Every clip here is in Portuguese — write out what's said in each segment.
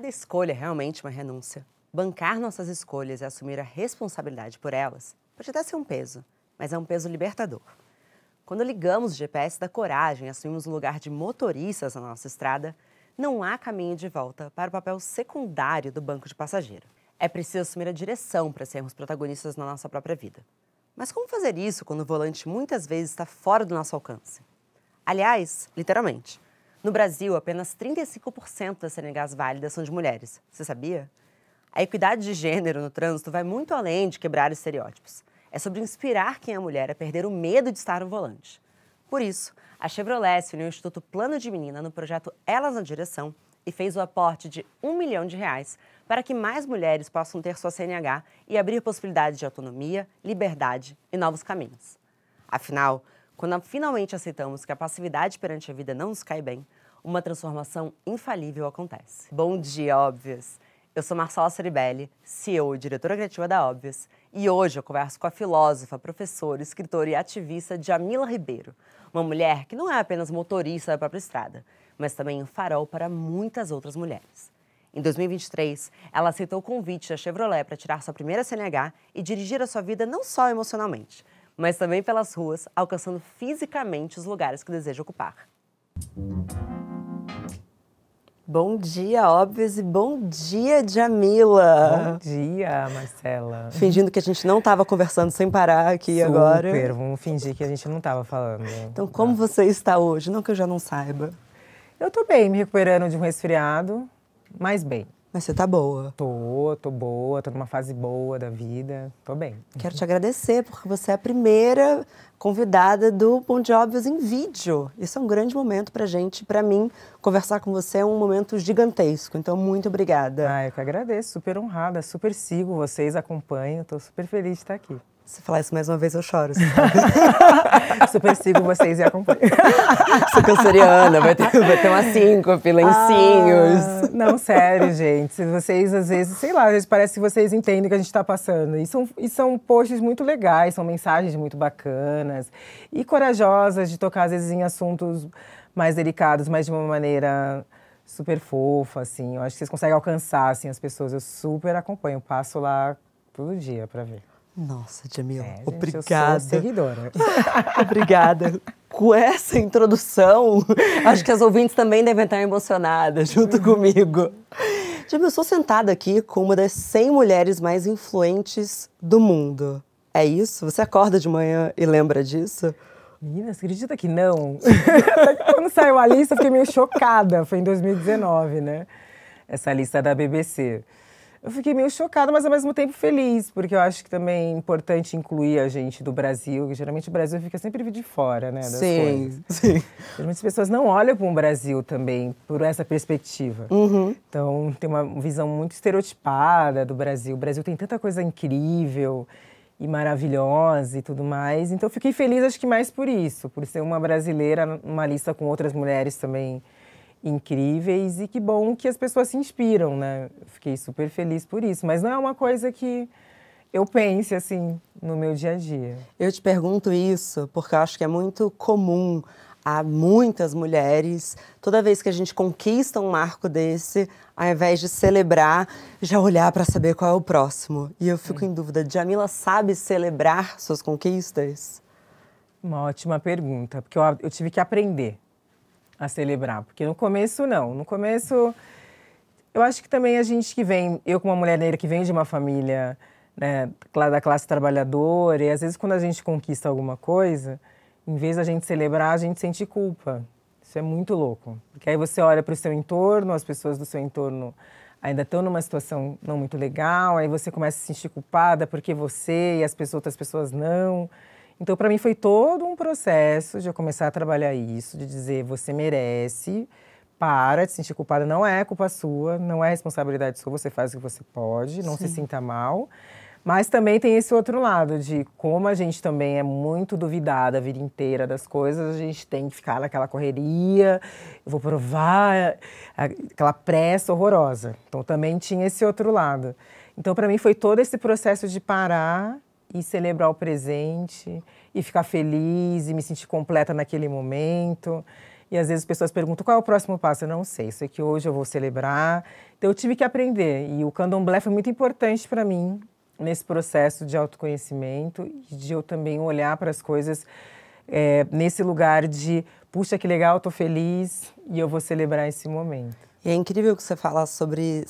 Cada escolha é realmente uma renúncia. Bancar nossas escolhas e assumir a responsabilidade por elas pode até ser um peso, mas é um peso libertador. Quando ligamos o GPS da coragem e assumimos o lugar de motoristas na nossa estrada, não há caminho de volta para o papel secundário do banco de passageiro. É preciso assumir a direção para sermos protagonistas na nossa própria vida. Mas como fazer isso quando o volante muitas vezes está fora do nosso alcance? Aliás, literalmente. No Brasil, apenas 35% das CNHs válidas são de mulheres. Você sabia? A equidade de gênero no trânsito vai muito além de quebrar estereótipos. É sobre inspirar quem é mulher a perder o medo de estar no volante. Por isso, a Chevrolet se uniu ao Instituto Plano de Menina no projeto Elas na Direção e fez o aporte de um milhão de reais para que mais mulheres possam ter sua CNH e abrir possibilidades de autonomia, liberdade e novos caminhos. Afinal, quando finalmente aceitamos que a passividade perante a vida não nos cai bem, uma transformação infalível acontece. Bom dia, óbvias! Eu sou Marcela Ceribelli, CEO e diretora criativa da Óbvias, e hoje eu converso com a filósofa, professora, escritora e ativista Jamila Ribeiro, uma mulher que não é apenas motorista da própria estrada, mas também um farol para muitas outras mulheres. Em 2023, ela aceitou o convite da Chevrolet para tirar sua primeira CNH e dirigir a sua vida não só emocionalmente, mas também pelas ruas, alcançando fisicamente os lugares que deseja ocupar. Bom dia, óbvios, e bom dia, Jamila! Bom dia, Marcela! Fingindo que a gente não estava conversando sem parar aqui Super, agora. Super, vamos fingir que a gente não estava falando. Então, como tá. você está hoje? Não que eu já não saiba. Eu estou bem, me recuperando de um resfriado, mas bem. Mas você tá boa. Tô, tô boa, tô numa fase boa da vida, tô bem. Quero te agradecer, porque você é a primeira convidada do Bom de Óbvios em vídeo. Isso é um grande momento pra gente, pra mim, conversar com você é um momento gigantesco. Então, muito obrigada. Ah, eu que agradeço, super honrada, super sigo vocês, acompanho, tô super feliz de estar aqui. Se falar isso mais uma vez, eu choro. Super assim, sigo vocês e acompanho. Sou canceriana, vai ter, vai ter uma síncope, lencinhos. Ah, não, sério, gente. vocês, às vezes, sei lá, às vezes parece que vocês entendem o que a gente está passando. E são, e são posts muito legais, são mensagens muito bacanas e corajosas de tocar, às vezes, em assuntos mais delicados, mas de uma maneira super fofa, assim. Eu acho que vocês conseguem alcançar, assim, as pessoas. Eu super acompanho, passo lá todo dia para ver. Nossa, Jamil, é, obrigada. eu sou seguidora. obrigada. Com essa introdução, acho que as ouvintes também devem estar emocionadas junto uhum. comigo. Jamil, eu sou sentada aqui com uma das 100 mulheres mais influentes do mundo. É isso? Você acorda de manhã e lembra disso? Meninas, acredita que não? Quando saiu a lista, eu fiquei meio chocada. Foi em 2019, né? Essa lista da BBC. Eu fiquei meio chocada, mas ao mesmo tempo feliz, porque eu acho que também é importante incluir a gente do Brasil, que geralmente o Brasil fica sempre de fora, né? sim, coisas. sim. Geralmente as pessoas não olham para o Brasil também por essa perspectiva. Uhum. Então tem uma visão muito estereotipada do Brasil. O Brasil tem tanta coisa incrível e maravilhosa e tudo mais. Então fiquei feliz, acho que mais por isso, por ser uma brasileira numa lista com outras mulheres também incríveis e que bom que as pessoas se inspiram, né? Fiquei super feliz por isso, mas não é uma coisa que eu pense assim no meu dia a dia. Eu te pergunto isso porque eu acho que é muito comum a muitas mulheres, toda vez que a gente conquista um marco desse, ao invés de celebrar, já olhar para saber qual é o próximo. E eu fico é. em dúvida, Jamila sabe celebrar suas conquistas? Uma ótima pergunta, porque eu, eu tive que aprender a celebrar, porque no começo não. No começo, eu acho que também a gente que vem, eu como uma mulher negra que vem de uma família né, da classe trabalhadora, e às vezes quando a gente conquista alguma coisa, em vez da gente celebrar, a gente sente culpa. Isso é muito louco, porque aí você olha para o seu entorno, as pessoas do seu entorno ainda estão numa situação não muito legal, aí você começa a se sentir culpada porque você e as pessoas, outras pessoas não. Então, para mim, foi todo um processo de eu começar a trabalhar isso, de dizer você merece, para de se sentir culpada, não é culpa sua, não é responsabilidade sua, você faz o que você pode, não Sim. se sinta mal. Mas também tem esse outro lado de como a gente também é muito duvidada a vida inteira das coisas, a gente tem que ficar naquela correria, eu vou provar, aquela pressa horrorosa. Então também tinha esse outro lado. Então para mim foi todo esse processo de parar e celebrar o presente e ficar feliz e me sentir completa naquele momento. E às vezes as pessoas perguntam qual é o próximo passo. Eu não sei, sei que hoje eu vou celebrar. Então eu tive que aprender e o candomblé foi muito importante para mim nesse processo de autoconhecimento e de eu também olhar para as coisas é, nesse lugar de puxa que legal, estou feliz e eu vou celebrar esse momento. E é incrível que você fala sobre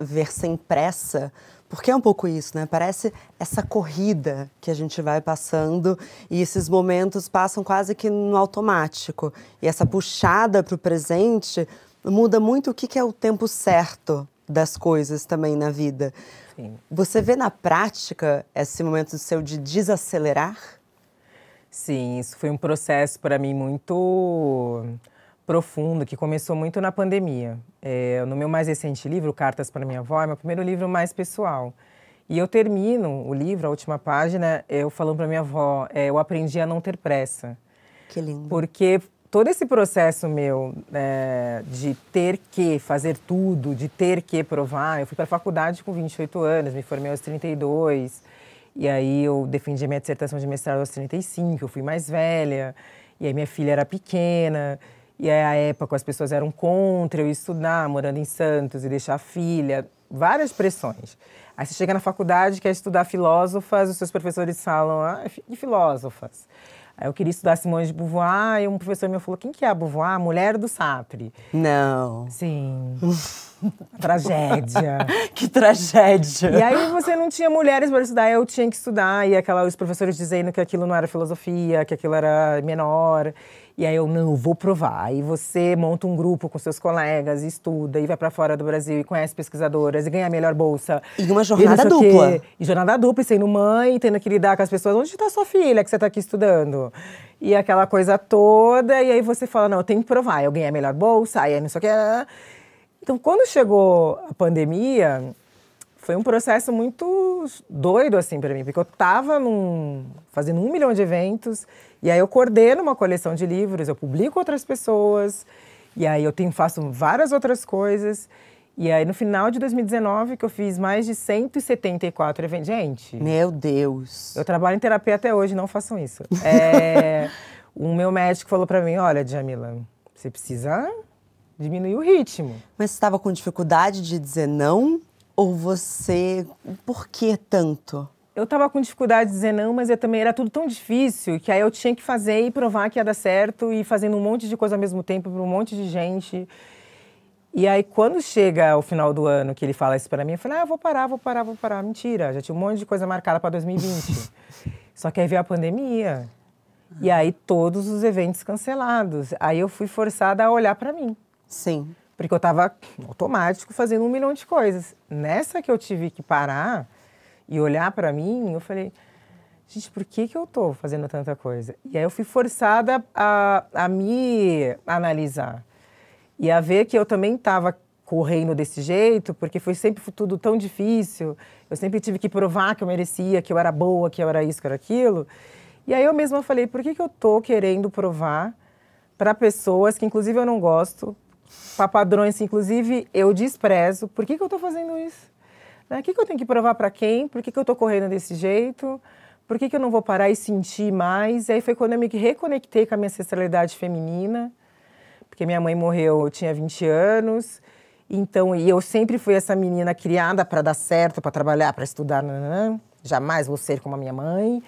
ver sem pressa, porque é um pouco isso, né? Parece essa corrida que a gente vai passando e esses momentos passam quase que no automático. E essa puxada para o presente muda muito o que, que é o tempo certo das coisas também na vida. Sim. Você vê na prática esse momento seu de desacelerar? Sim, isso foi um processo para mim muito profundo que começou muito na pandemia. É, no meu mais recente livro, Cartas para Minha Avó, é meu primeiro livro mais pessoal. E eu termino o livro, a última página, é, eu falando para minha avó, é, eu aprendi a não ter pressa. Que lindo. Porque todo esse processo meu é, de ter que fazer tudo, de ter que provar, eu fui para a faculdade com 28 anos, me formei aos 32, e aí eu defendi a minha dissertação de mestrado aos 35, eu fui mais velha, e aí minha filha era pequena. E aí, a época, as pessoas eram contra eu estudar, morando em Santos e deixar a filha, várias pressões. Aí você chega na faculdade, quer estudar filósofas, os seus professores falam, ah, é de filósofas? Aí eu queria estudar Simone de Beauvoir e um professor meu falou: quem que é a Beauvoir? Mulher do Sapre. Não. Sim. tragédia. que tragédia. E aí você não tinha mulheres para estudar, eu tinha que estudar. E aquela, os professores dizendo que aquilo não era filosofia, que aquilo era menor. E aí eu não vou provar. e você monta um grupo com seus colegas, estuda e vai para fora do Brasil e conhece pesquisadoras e ganha a melhor bolsa. E uma jornada e dupla. E jornada dupla, e sendo mãe, tendo que lidar com as pessoas. Onde está sua filha que você está aqui estudando? E aquela coisa toda. E aí você fala: não, eu tenho que provar. Eu ganhei a melhor bolsa, aí é não sei o que. Né, né, né. Então, quando chegou a pandemia, foi um processo muito doido assim para mim, porque eu estava fazendo um milhão de eventos e aí eu coordeno uma coleção de livros, eu publico outras pessoas e aí eu tenho, faço várias outras coisas. E aí no final de 2019 que eu fiz mais de 174 eventos. Gente, meu Deus. Eu trabalho em terapia até hoje, não façam isso. É, o meu médico falou para mim, olha, Jamila, você precisa diminuir o ritmo. Mas você estava com dificuldade de dizer não? Ou você. Por que tanto? Eu estava com dificuldade de dizer não, mas eu também era tudo tão difícil que aí eu tinha que fazer e provar que ia dar certo e fazendo um monte de coisa ao mesmo tempo para um monte de gente. E aí, quando chega o final do ano que ele fala isso para mim, eu falei: ah, vou parar, vou parar, vou parar. Mentira, já tinha um monte de coisa marcada para 2020. Só que aí veio a pandemia. E aí, todos os eventos cancelados. Aí eu fui forçada a olhar para mim. Sim. Porque eu estava automático fazendo um milhão de coisas. Nessa que eu tive que parar e olhar para mim, eu falei, gente, por que, que eu estou fazendo tanta coisa? E aí eu fui forçada a, a me analisar e a ver que eu também estava correndo desse jeito, porque foi sempre tudo tão difícil. Eu sempre tive que provar que eu merecia, que eu era boa, que eu era isso, que eu era aquilo. E aí eu mesma falei, por que, que eu tô querendo provar para pessoas que inclusive eu não gosto para padrões inclusive, eu desprezo. Por que, que eu estou fazendo isso? Né? O que, que eu tenho que provar para quem? Por que, que eu estou correndo desse jeito? Por que, que eu não vou parar e sentir mais? E aí foi quando eu me reconectei com a minha ancestralidade feminina, porque minha mãe morreu, eu tinha 20 anos. Então, e eu sempre fui essa menina criada para dar certo, para trabalhar, para estudar. Jamais vou ser como a minha mãe.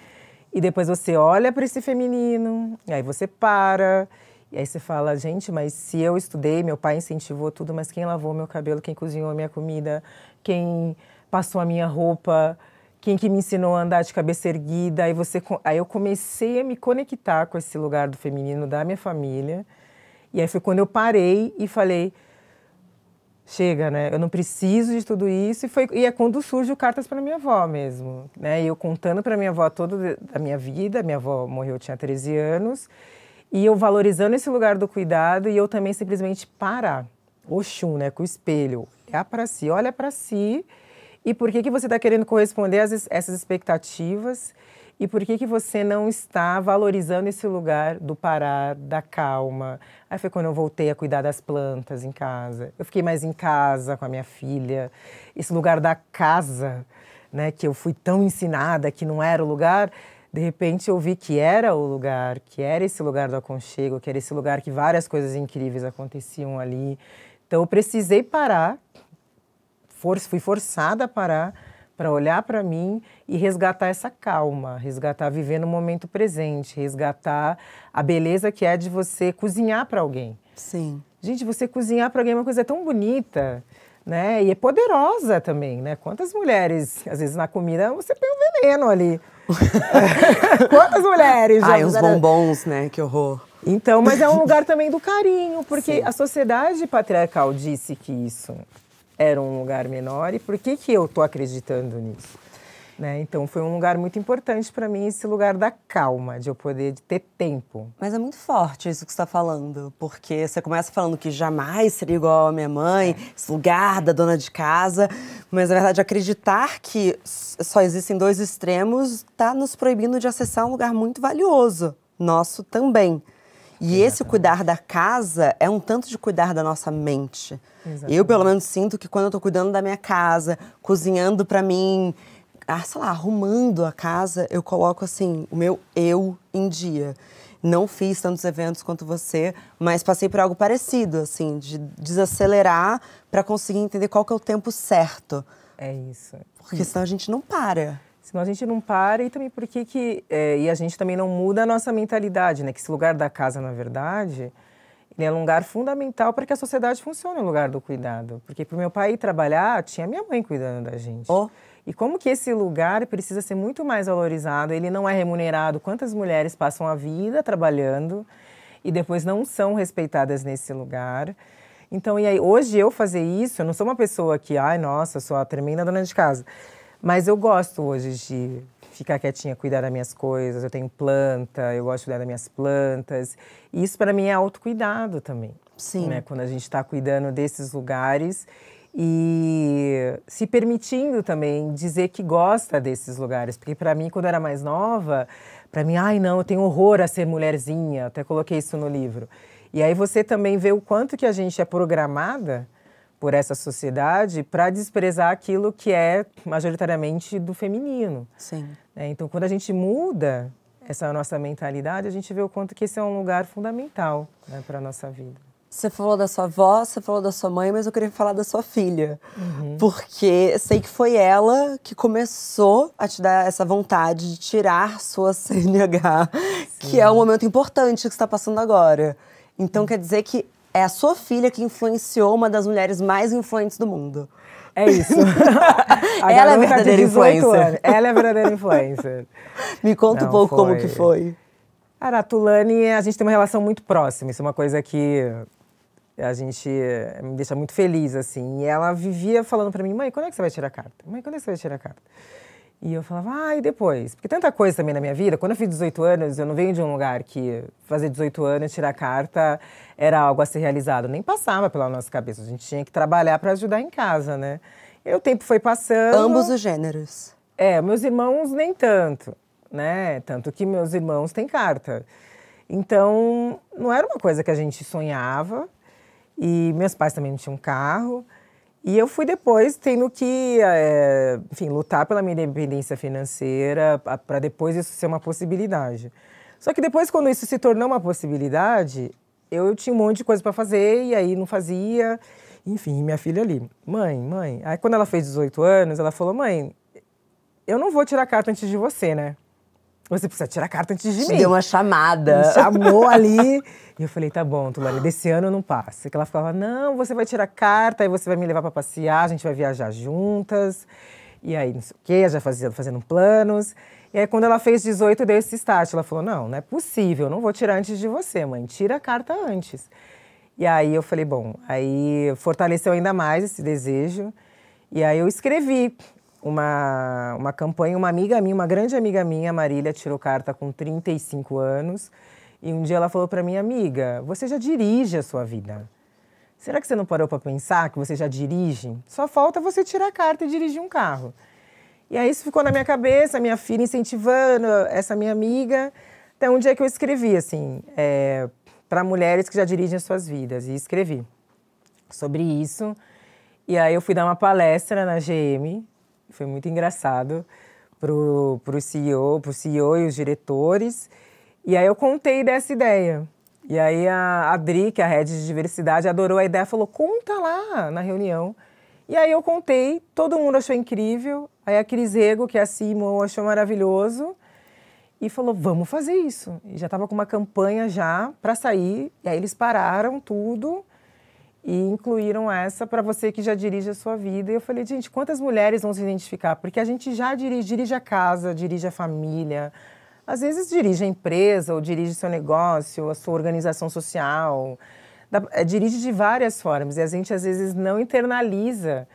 E depois você olha para esse feminino, e aí você para e aí você fala, gente, mas se eu estudei, meu pai incentivou tudo, mas quem lavou meu cabelo, quem cozinhou a minha comida, quem passou a minha roupa, quem que me ensinou a andar de cabeça erguida, aí você aí eu comecei a me conectar com esse lugar do feminino da minha família. E aí foi quando eu parei e falei, chega, né? Eu não preciso de tudo isso. E, foi, e é quando surge o Cartas para Minha Avó mesmo, né? E eu contando para minha avó toda a minha vida. Minha avó morreu, eu tinha 13 anos. E eu valorizando esse lugar do cuidado e eu também simplesmente parar. Oxum, né? Com o espelho. Olhar para si, olha para si. E por que, que você está querendo corresponder a essas expectativas? E por que, que você não está valorizando esse lugar do parar, da calma? Aí foi quando eu voltei a cuidar das plantas em casa. Eu fiquei mais em casa com a minha filha. Esse lugar da casa, né, que eu fui tão ensinada que não era o lugar, de repente eu vi que era o lugar, que era esse lugar do aconchego, que era esse lugar que várias coisas incríveis aconteciam ali. Então eu precisei parar, for, fui forçada a parar para olhar para mim e resgatar essa calma, resgatar viver no momento presente, resgatar a beleza que é de você cozinhar para alguém. Sim. Gente, você cozinhar para alguém é uma coisa tão bonita, né? E é poderosa também, né? Quantas mulheres, às vezes na comida, você põe um veneno ali. Quantas mulheres? Ai, os bombons, né? Que horror. Então, mas é um lugar também do carinho, porque Sim. a sociedade patriarcal disse que isso era um lugar menor, e por que, que eu tô acreditando nisso? Né? Então foi um lugar muito importante para mim, esse lugar da calma, de eu poder de ter tempo. Mas é muito forte isso que você está falando, porque você começa falando que jamais seria igual à minha mãe, é. esse lugar da dona de casa, mas na verdade acreditar que só existem dois extremos está nos proibindo de acessar um lugar muito valioso, nosso também. E Exatamente. esse cuidar da casa é um tanto de cuidar da nossa mente. Exatamente. Eu, pelo menos, sinto que quando eu estou cuidando da minha casa, cozinhando para mim, ah, sei lá, arrumando a casa, eu coloco assim, o meu eu em dia. Não fiz tantos eventos quanto você, mas passei por algo parecido, assim, de desacelerar para conseguir entender qual que é o tempo certo. É isso. Porque senão a gente não para. Senão a gente não para e também porque que... É, e a gente também não muda a nossa mentalidade, né? Que esse lugar da casa, na verdade, é um lugar fundamental para que a sociedade funcione, o lugar do cuidado. Porque para o meu pai ir trabalhar, tinha minha mãe cuidando da gente. Oh. E como que esse lugar precisa ser muito mais valorizado, ele não é remunerado. Quantas mulheres passam a vida trabalhando e depois não são respeitadas nesse lugar? Então, e aí, hoje eu fazer isso, eu não sou uma pessoa que, ai, nossa, sou a tremenda dona de casa. Mas eu gosto hoje de ficar quietinha, cuidar das minhas coisas. Eu tenho planta, eu gosto de cuidar das minhas plantas. E isso para mim é autocuidado também. Sim. Né? Quando a gente está cuidando desses lugares e se permitindo também dizer que gosta desses lugares, porque para mim quando eu era mais nova, para mim, ai não, eu tenho horror a ser mulherzinha, até coloquei isso no livro. E aí você também vê o quanto que a gente é programada por essa sociedade para desprezar aquilo que é majoritariamente do feminino. Sim. É, então quando a gente muda essa nossa mentalidade, a gente vê o quanto que esse é um lugar fundamental né, para a nossa vida. Você falou da sua avó, você falou da sua mãe, mas eu queria falar da sua filha. Uhum. Porque sei que foi ela que começou a te dar essa vontade de tirar sua CNH, Sim. que é um momento importante que está passando agora. Então uhum. quer dizer que é a sua filha que influenciou uma das mulheres mais influentes do mundo. É isso. É ela é verdadeira influencer. Ela é verdadeira influencer. Me conta Não, um pouco foi... como que foi. Cara, a Tulane, a gente tem uma relação muito próxima. Isso é uma coisa que a gente eh, me deixa muito feliz, assim. E ela vivia falando para mim, mãe, quando é que você vai tirar a carta? Mãe, quando é que você vai tirar a carta? E eu falava, ah, e depois? Porque tanta coisa também na minha vida. Quando eu fiz 18 anos, eu não venho de um lugar que fazer 18 anos, tirar carta, era algo a ser realizado. Nem passava pela nossa cabeça. A gente tinha que trabalhar para ajudar em casa, né? E o tempo foi passando. Ambos os gêneros. É, meus irmãos nem tanto, né? Tanto que meus irmãos têm carta. Então, não era uma coisa que a gente sonhava, e meus pais também não tinham carro. E eu fui depois tendo que, é, enfim, lutar pela minha independência financeira, para depois isso ser uma possibilidade. Só que depois, quando isso se tornou uma possibilidade, eu, eu tinha um monte de coisa para fazer e aí não fazia. Enfim, minha filha ali, mãe, mãe. Aí quando ela fez 18 anos, ela falou: mãe, eu não vou tirar carta antes de você, né? Você precisa tirar a carta antes de Te mim. Deu uma chamada. Me chamou ali. e eu falei, tá bom, Tulane, desse ano não passa. Que ela falava, não, você vai tirar a carta, aí você vai me levar para passear, a gente vai viajar juntas. E aí, não sei o quê, já fazia, fazendo planos. E aí, quando ela fez 18, deu esse start. Ela falou, não, não é possível, não vou tirar antes de você, mãe. Tira a carta antes. E aí, eu falei, bom, aí fortaleceu ainda mais esse desejo. E aí, eu escrevi uma, uma campanha. Uma amiga minha, uma grande amiga minha, Marília, tirou carta com 35 anos. E um dia ela falou para mim, amiga, você já dirige a sua vida. Será que você não parou para pensar que você já dirige? Só falta você tirar a carta e dirigir um carro. E aí isso ficou na minha cabeça, minha filha incentivando, essa minha amiga. Até um dia que eu escrevi, assim, é, eh, para mulheres que já dirigem suas vidas. E escrevi sobre isso. E aí eu fui dar uma palestra na GM, foi muito engraçado para o CEO, pro CEO e os diretores. E aí eu contei dessa ideia. E aí a, Adri, Dri, que é a head de diversidade, adorou a ideia, falou: conta lá na reunião. E aí eu contei, todo mundo achou incrível. Aí a Cris Rego, que é a Simon, achou maravilhoso e falou: vamos fazer isso. E já estava com uma campanha já para sair. E aí eles pararam tudo e incluíram essa para você que já dirige a sua vida. E eu falei, gente, quantas mulheres vão se identificar? Porque a gente já dirige, dirige a casa, dirige a família, às vezes dirige a empresa, ou dirige seu negócio, a sua organização social, da, é, dirige de várias formas. E a gente às vezes não internaliza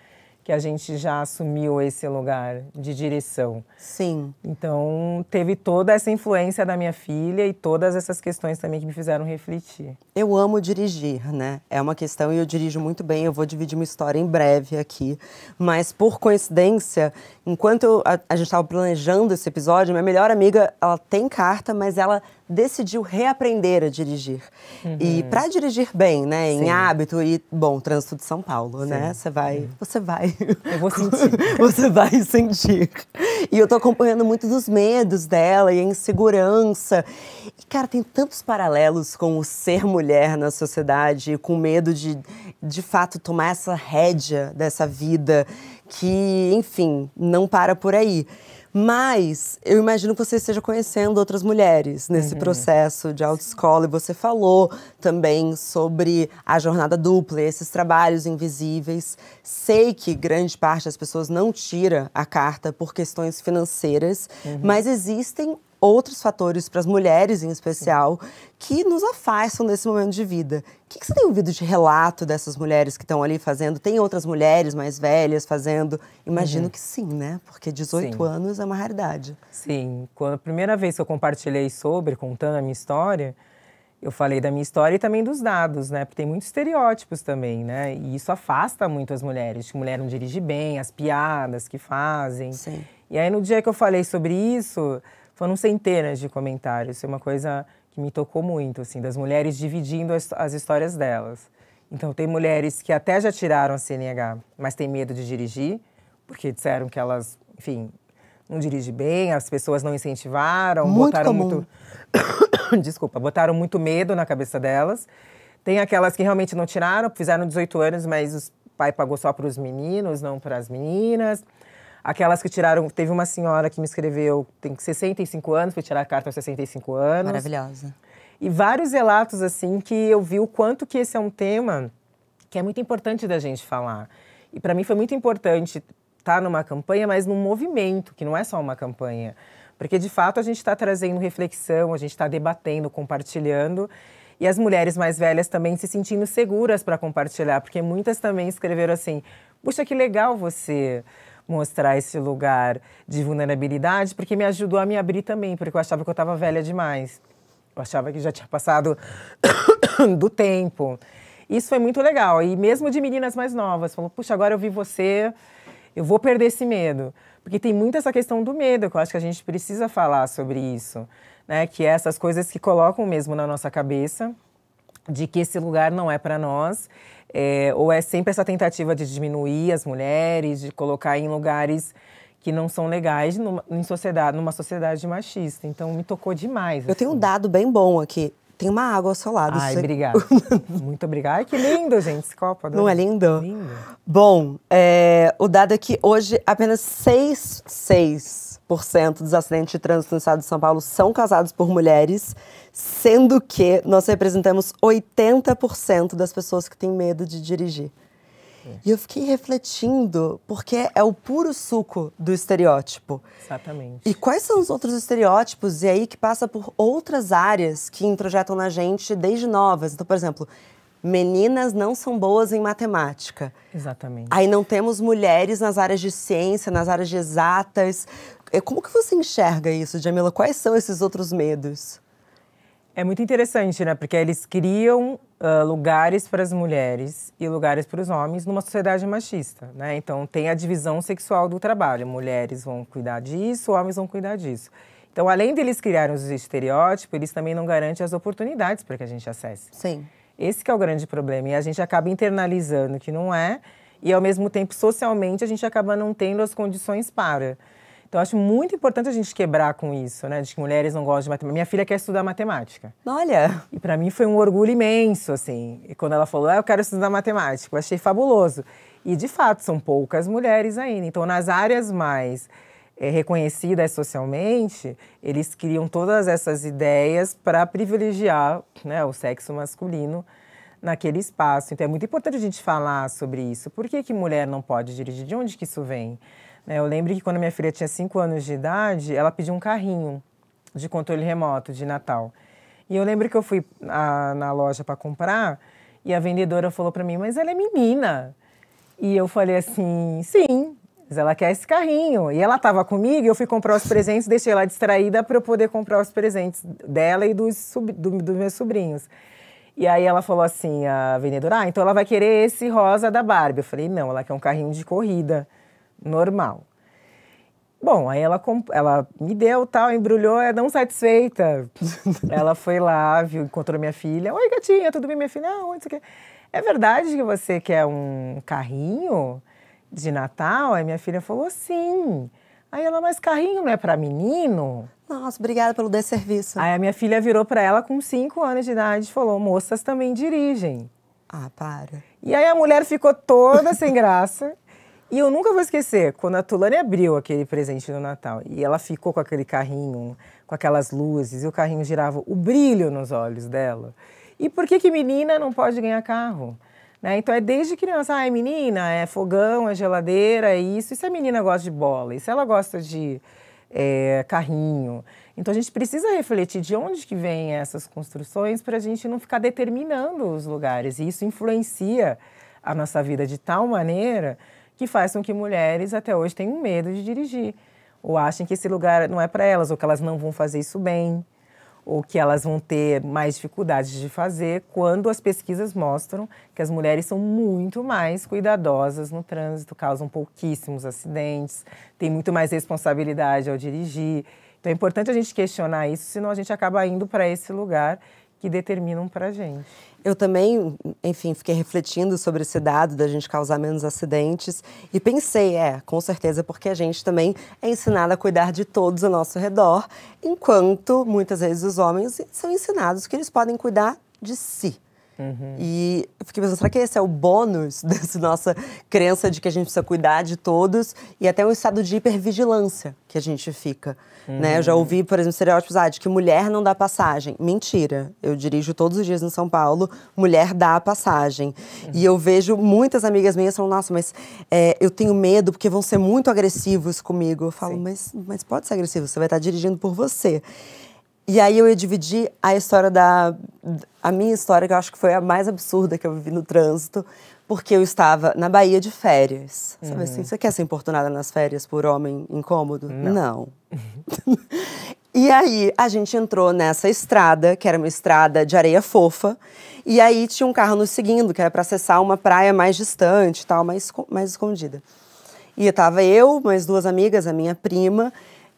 que a gente já assumiu esse lugar de direção. Sim. Então, teve toda essa influência da minha filha e todas essas questões também que me fizeram refletir. Eu amo dirigir, né? É uma questão e eu dirijo muito bem. Eu vou dividir uma história em breve aqui. Mas, por coincidência, enquanto a, a gente estava planejando esse episódio, minha melhor amiga, ela tem carta, mas ela decidiu reaprender a dirigir. Uhum. E para dirigir bem, né, Sim. em hábito e bom, trânsito de São Paulo, né, Sim. né? Você vai, Sim. Uhum. você vai. Eu vou sentir. você vai sentir. E eu tô acompanhando muito dos medos dela e a insegurança. E cara, tem tantos paralelos com o ser mulher na sociedade, com medo de de fato tomar essa rédea dessa vida que, enfim, não para por aí. Mas eu imagino que você esteja conhecendo outras mulheres nesse uhum. processo de autoescola. E você falou também sobre a jornada dupla, esses trabalhos invisíveis. Sei que grande parte das pessoas não tira a carta por questões financeiras, uhum. mas existem outros fatores, para as mulheres em especial, que nos afastam desse momento de vida. O que, que você tem ouvido de relato dessas mulheres que estão ali fazendo? Tem outras mulheres mais velhas fazendo? Imagino uhum. que sim, né? Porque 18 sim. anos é uma raridade. Sim. Quando a primeira vez que eu compartilhei sobre, contando a minha história, eu falei da minha história e também dos dados, né? Porque tem muitos estereótipos também, né? E isso afasta muito as mulheres. Que mulher não dirige bem, as piadas que fazem. Sim. E aí, no dia que eu falei sobre isso, foram centenas de comentários. Isso é uma coisa que me tocou muito, assim, das mulheres dividindo as, as histórias delas. Então, tem mulheres que até já tiraram a CNH, mas têm medo de dirigir, porque disseram que elas, enfim, não dirigem bem, as pessoas não incentivaram, muito botaram comum. muito. Desculpa, botaram muito medo na cabeça delas. Tem aquelas que realmente não tiraram, fizeram 18 anos, mas o pai pagou só para os meninos, não para as meninas. Aquelas que tiraram. Teve uma senhora que me escreveu, tem 65 anos, foi tirar a carta aos 65 anos. Maravilhosa. E vários relatos, assim, que eu vi o quanto que esse é um tema que é muito importante da gente falar. E para mim foi muito importante estar tá numa campanha, mas num movimento, que não é só uma campanha. Porque, de fato, a gente está trazendo reflexão, a gente está debatendo, compartilhando. E as mulheres mais velhas também se sentindo seguras para compartilhar, porque muitas também escreveram assim: puxa, que legal você mostrar esse lugar de vulnerabilidade, porque me ajudou a me abrir também, porque eu achava que eu estava velha demais. Eu achava que já tinha passado do tempo. Isso foi muito legal. E mesmo de meninas mais novas, falou: puxa, agora eu vi você, eu vou perder esse medo. Porque tem muito essa questão do medo, que eu acho que a gente precisa falar sobre isso. Né? Que é essas coisas que colocam mesmo na nossa cabeça de que esse lugar não é para nós é, ou é sempre essa tentativa de diminuir as mulheres, de colocar em lugares que não são legais numa, em sociedade, numa sociedade machista. Então me tocou demais. Assim. Eu tenho um assim. dado bem bom aqui. Tem uma água ao seu lado. Ai, obrigada. Muito obrigada. Ai, que lindo, gente, esse copo. Adoro. Não é lindo? Lindo. Bom, é, o dado é que hoje apenas seis, seis dos acidentes de trânsito no estado de São Paulo são causados por mulheres, sendo que nós representamos 80% das pessoas que têm medo de dirigir. É. E eu fiquei refletindo, porque é o puro suco do estereótipo. Exatamente. E quais são os outros estereótipos? E é aí que passa por outras áreas que introjetam na gente desde novas. Então, por exemplo, meninas não são boas em matemática. Exatamente. Aí não temos mulheres nas áreas de ciência, nas áreas de exatas. É, como que você enxerga isso, Jamila? Quais são esses outros medos? É muito interessante, né? Porque eles criam uh, lugares para as mulheres e lugares para os homens numa sociedade machista, né? Então tem a divisão sexual do trabalho. Mulheres vão cuidar disso, homens vão cuidar disso. Então, além deles criarem os estereótipos, eles também não garantem as oportunidades para que a gente acesse. Sim. Esse é o grande problema. E a gente acaba internalizando que não é, e ao mesmo tempo, socialmente, a gente acaba não tendo as condições para. Então, acho muito importante a gente quebrar com isso, né? De que mulheres não gostam de matemática. Minha filha quer estudar matemática. Olha! E para mim foi um orgulho imenso, assim. E quando ela falou, ah, eu quero estudar matemática, eu achei fabuloso. E, de fato, são poucas mulheres ainda. Então, nas áreas mais é, reconhecidas socialmente, eles criam todas essas ideias para privilegiar né, o sexo masculino naquele espaço. Então, é muito importante a gente falar sobre isso. Por que, que mulher não pode dirigir? De onde que isso vem? Né, eu lembro que quando minha filha tinha 5 anos de idade, ela pediu um carrinho de controle remoto de Natal. E eu lembro que eu fui a, na loja para comprar e a vendedora falou para mim: Mas ela é menina. E eu falei assim: Sim, mas ela quer esse carrinho. E ela estava comigo e eu fui comprar os presentes, deixei ela distraída para eu poder comprar os presentes dela e dos, do, dos meus sobrinhos. E aí ela falou assim: A vendedora, ah, então ela vai querer esse rosa da Barbie. Eu falei: Não, ela quer um carrinho de corrida normal. Bom, aí ela, ela me deu tal, embrulhou, é não satisfeita. ela foi lá, viu, encontrou minha filha. Oi, gatinha, tudo bem, minha filha? Ah, onde você quer? É verdade que você quer um carrinho de Natal? Aí minha filha falou, sim. Aí ela, mas carrinho não é para menino? Nossa, obrigada pelo desserviço. Aí a minha filha virou para ela com 5 anos de idade e falou: moças também dirigem. Ah, para. E aí a mulher ficou toda sem graça. E eu nunca vou esquecer, quando a Tulane abriu aquele presente no Natal e ela ficou com aquele carrinho, com aquelas luzes, e o carrinho girava o brilho nos olhos dela. E por que, que menina não pode ganhar carro? Né? Então é desde criança, ah, é menina, é fogão, é geladeira, é isso. E se a menina gosta de bola? E se ela gosta de é, carrinho? Então a gente precisa refletir de onde que vêm essas construções para a gente não ficar determinando os lugares. E isso influencia a nossa vida de tal maneira que faz com que mulheres até hoje tenham medo de dirigir, ou achem que esse lugar não é para elas, ou que elas não vão fazer isso bem, ou que elas vão ter mais dificuldades de fazer, quando as pesquisas mostram que as mulheres são muito mais cuidadosas no trânsito, causam pouquíssimos acidentes, têm muito mais responsabilidade ao dirigir. Então é importante a gente questionar isso, senão a gente acaba indo para esse lugar que determinam para a gente. Eu também, enfim, fiquei refletindo sobre esse dado da gente causar menos acidentes e pensei, é, com certeza, porque a gente também é ensinado a cuidar de todos ao nosso redor, enquanto muitas vezes os homens são ensinados que eles podem cuidar de si. Uhum. E fiquei pensando, será que esse é o bônus dessa nossa crença de que a gente precisa cuidar de todos e até um estado de hipervigilância que a gente fica, uhum. né? Eu já uhum. ouvi, por exemplo, estereótipos ah, de que mulher não dá passagem. Mentira. Eu dirijo todos os dias em São Paulo, mulher dá passagem. Uhum. E eu vejo muitas amigas minhas falando, nossa, mas é, eu tenho medo porque vão ser muito agressivos comigo. Eu falo, mas, mas pode ser agressivo, você vai estar dirigindo por você. E aí eu ia dividir a história da a minha história que eu acho que foi a mais absurda que eu vivi no trânsito, porque eu estava na Bahia de férias. Sabe assim, uhum. assim, você quer ser importunada nas férias por homem incômodo? Não. Não. e aí a gente entrou nessa estrada, que era uma estrada de areia fofa, e aí tinha um carro nos seguindo, que era para acessar uma praia mais distante, tal, mais mais escondida. E estava eu, mais duas amigas, a minha prima,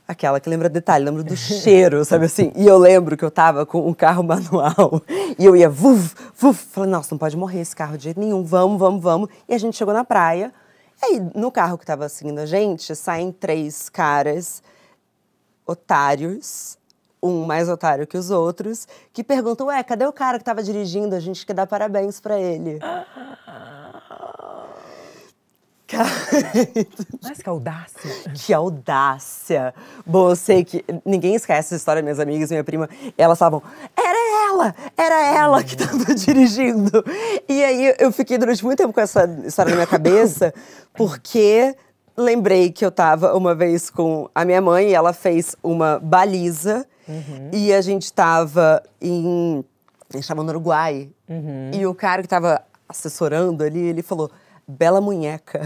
Aquela que lembra detalhe, lembro do cheiro, sabe assim? E eu lembro que eu tava com um carro manual e eu ia vuf, vuf. falando nossa, não pode morrer esse carro de jeito nenhum, vamos, vamos, vamos. E a gente chegou na praia. E aí, no carro que tava seguindo a gente, saem três caras otários, um mais otário que os outros, que perguntam: Ué, cadê o cara que tava dirigindo? A gente quer dar parabéns para ele. Mas que audácia. Que audácia. Bom, eu sei que ninguém esquece essa história, minhas amigas, minha prima, elas estavam, era ela, era ela que estava uhum. dirigindo. E aí eu fiquei durante muito tempo com essa história na minha cabeça, porque lembrei que eu estava uma vez com a minha mãe e ela fez uma baliza uhum. e a gente estava em, a gente estava no Uruguai. Uhum. E o cara que estava assessorando ali, ele falou: Bela Munheca.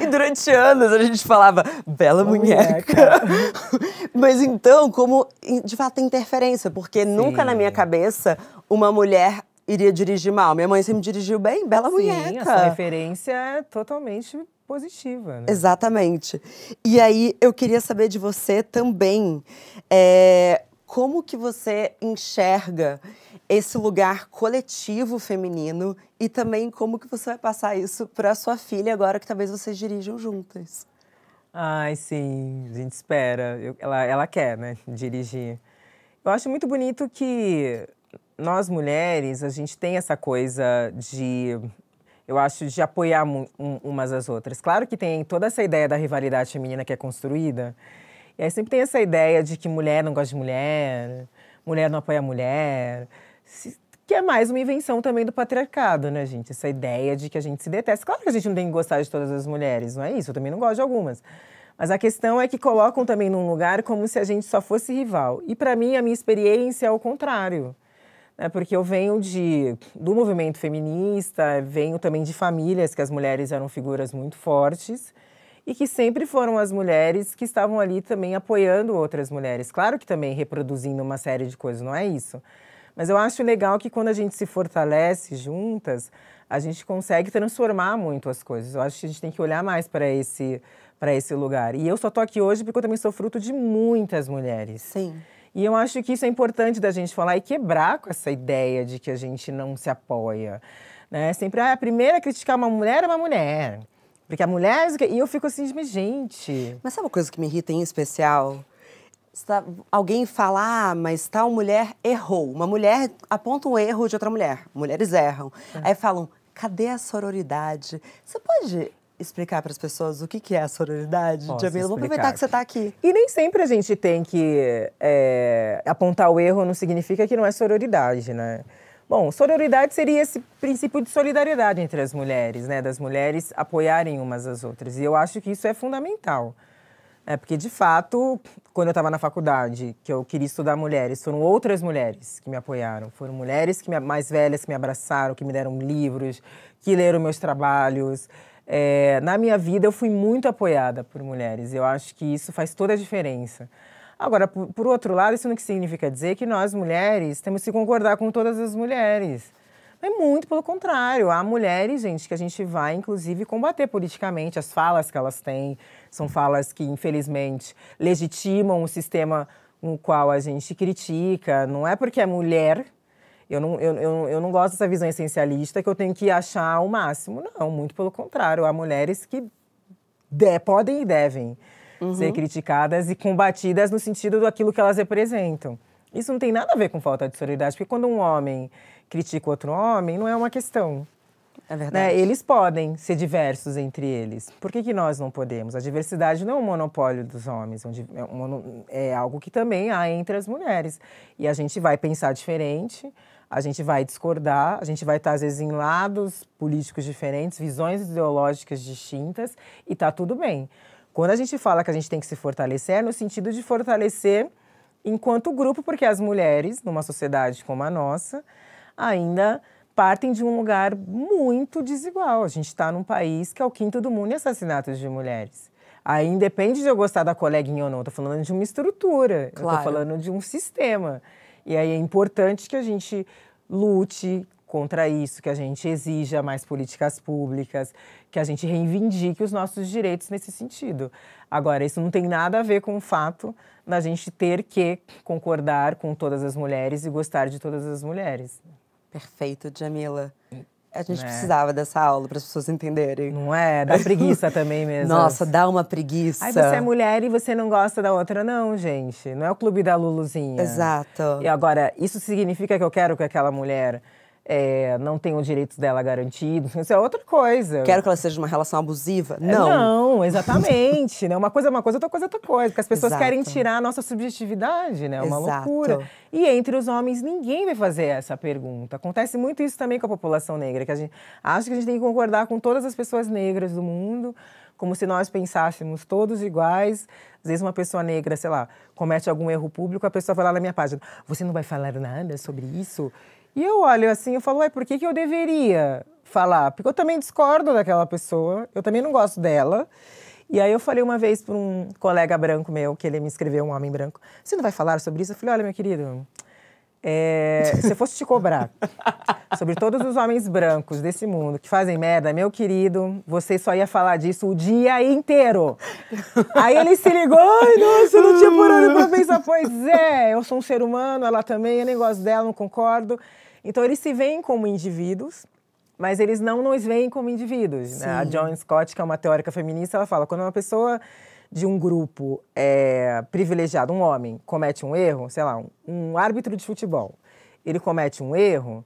E durante anos a gente falava bela munheca. Mas então, como de fato tem interferência, porque Sim. nunca na minha cabeça uma mulher iria dirigir mal. Minha mãe sempre dirigiu bem, bela Sim, munheca. Sim, essa referência é totalmente positiva. Né? Exatamente. E aí eu queria saber de você também é, como que você enxerga esse lugar coletivo feminino e também como que você vai passar isso para sua filha agora que talvez vocês dirijam juntas. Ai, sim, a gente espera. Eu, ela, ela quer, né, dirigir. Eu acho muito bonito que nós mulheres, a gente tem essa coisa de eu acho, de apoiar um, umas às outras. Claro que tem toda essa ideia da rivalidade feminina que é construída. E aí sempre tem essa ideia de que mulher não gosta de mulher, mulher não apoia mulher que é mais uma invenção também do patriarcado, né, gente? Essa ideia de que a gente se detesta. Claro que a gente não tem que gostar de todas as mulheres, não é isso? Eu também não gosto de algumas. Mas a questão é que colocam também num lugar como se a gente só fosse rival. E para mim, a minha experiência é o contrário. Né? Porque eu venho de, do movimento feminista, venho também de famílias que as mulheres eram figuras muito fortes e que sempre foram as mulheres que estavam ali também apoiando outras mulheres. Claro que também reproduzindo uma série de coisas, não é isso? Mas eu acho legal que quando a gente se fortalece juntas, a gente consegue transformar muito as coisas. Eu acho que a gente tem que olhar mais para esse para esse lugar. E eu só tô aqui hoje porque eu também sou fruto de muitas mulheres. Sim. E eu acho que isso é importante da gente falar e quebrar com essa ideia de que a gente não se apoia. Né? Sempre, ah, a primeira a é criticar uma mulher é uma mulher. Porque a mulher. E eu fico assim, de gente. Mas sabe uma coisa que me irrita em especial? está, alguém fala, ah, mas tal mulher errou. Uma mulher aponta um erro de outra mulher. Mulheres erram. É. Aí falam, cadê a sororidade? Você pode explicar para as pessoas o que, que é a sororidade, Jamila? Vou aproveitar que você está aqui. E nem sempre a gente tem que é, apontar o erro, não significa que não é sororidade, né? Bom, sororidade seria esse princípio de solidariedade entre as mulheres, né? Das mulheres apoiarem umas às outras. E eu acho que isso é fundamental. É porque, de fato, quando eu estava na faculdade, que eu queria estudar mulheres, foram outras mulheres que me apoiaram. Foram mulheres que me, mais velhas que me abraçaram, que me deram livros, que leram meus trabalhos. É, na minha vida, eu fui muito apoiada por mulheres. Eu acho que isso faz toda a diferença. Agora, por, por outro lado, isso não significa dizer que nós, mulheres, temos que concordar com todas as mulheres. É muito pelo contrário. Há mulheres, gente, que a gente vai, inclusive, combater politicamente. As falas que elas têm são falas que, infelizmente, legitimam o sistema no qual a gente critica. Não é porque é mulher. Eu não, eu, eu, eu não gosto dessa visão essencialista que eu tenho que achar o máximo. Não, muito pelo contrário. Há mulheres que de, podem e devem uhum. ser criticadas e combatidas no sentido daquilo que elas representam. Isso não tem nada a ver com falta de solidariedade, porque quando um homem critica outro homem, não é uma questão. É né? verdade. Né? Eles podem ser diversos entre eles. Por que, que nós não podemos? A diversidade não é um monopólio dos homens, é, um, é, é algo que também há entre as mulheres. E a gente vai pensar diferente, a gente vai discordar, a gente vai estar, às vezes, em lados políticos diferentes, visões ideológicas distintas, e está tudo bem. Quando a gente fala que a gente tem que se fortalecer, é no sentido de fortalecer enquanto grupo, porque as mulheres, numa sociedade como a nossa, ainda partem de um lugar muito desigual. A gente está num país que é o quinto do mundo em assassinatos de mulheres. Aí independe de eu gostar da coleguinha ou não, estou falando de uma estrutura, claro. estou falando de um sistema. E aí é importante que a gente lute contra isso, que a gente exija mais políticas públicas, que a gente reivindique os nossos direitos nesse sentido. Agora, isso não tem nada a ver com o fato da gente ter que concordar com todas as mulheres e gostar de todas as mulheres. Perfeito, Jamila. A gente né? precisava dessa aula para as pessoas entenderem. Não é? Dá preguiça também mesmo. Nossa, dá uma preguiça. Aí você é mulher e você não gosta da outra, não, gente. Não é o clube da Luluzinha. Exato. E agora, isso significa que eu quero que aquela mulher é, não tem os direitos dela garantidos, assim, isso é outra coisa. Quero que ela seja uma relação abusiva? É, não. não, exatamente. né? Uma coisa é uma coisa, outra coisa é outra coisa. Porque as pessoas Exato. querem tirar a nossa subjetividade, né? É uma Exato. loucura. E entre os homens, ninguém vai fazer essa pergunta. Acontece muito isso também com a população negra, que a gente acha que a gente tem que concordar com todas as pessoas negras do mundo, como se nós pensássemos todos iguais. Às vezes uma pessoa negra, sei lá, comete algum erro público, a pessoa vai lá na minha página, você não vai falar nada sobre isso? E eu olho assim, eu falo, ué, por que, que eu deveria falar? Porque eu também discordo daquela pessoa, eu também não gosto dela. E aí eu falei uma vez para um colega branco meu, que ele me escreveu, um homem branco, você não vai falar sobre isso? Eu falei, olha, meu querido, é, se eu fosse te cobrar sobre todos os homens brancos desse mundo que fazem merda, meu querido, você só ia falar disso o dia inteiro. Aí ele se ligou, ai, nossa, não tinha parado pra pensar. Pois é, eu sou um ser humano, ela também, eu nem gosto dela, não concordo. Então eles se veem como indivíduos, mas eles não nos veem como indivíduos. Né? A John Scott, que é uma teórica feminista, ela fala, quando uma pessoa de um grupo é, privilegiado, um homem comete um erro, sei lá, um, um árbitro de futebol, ele comete um erro,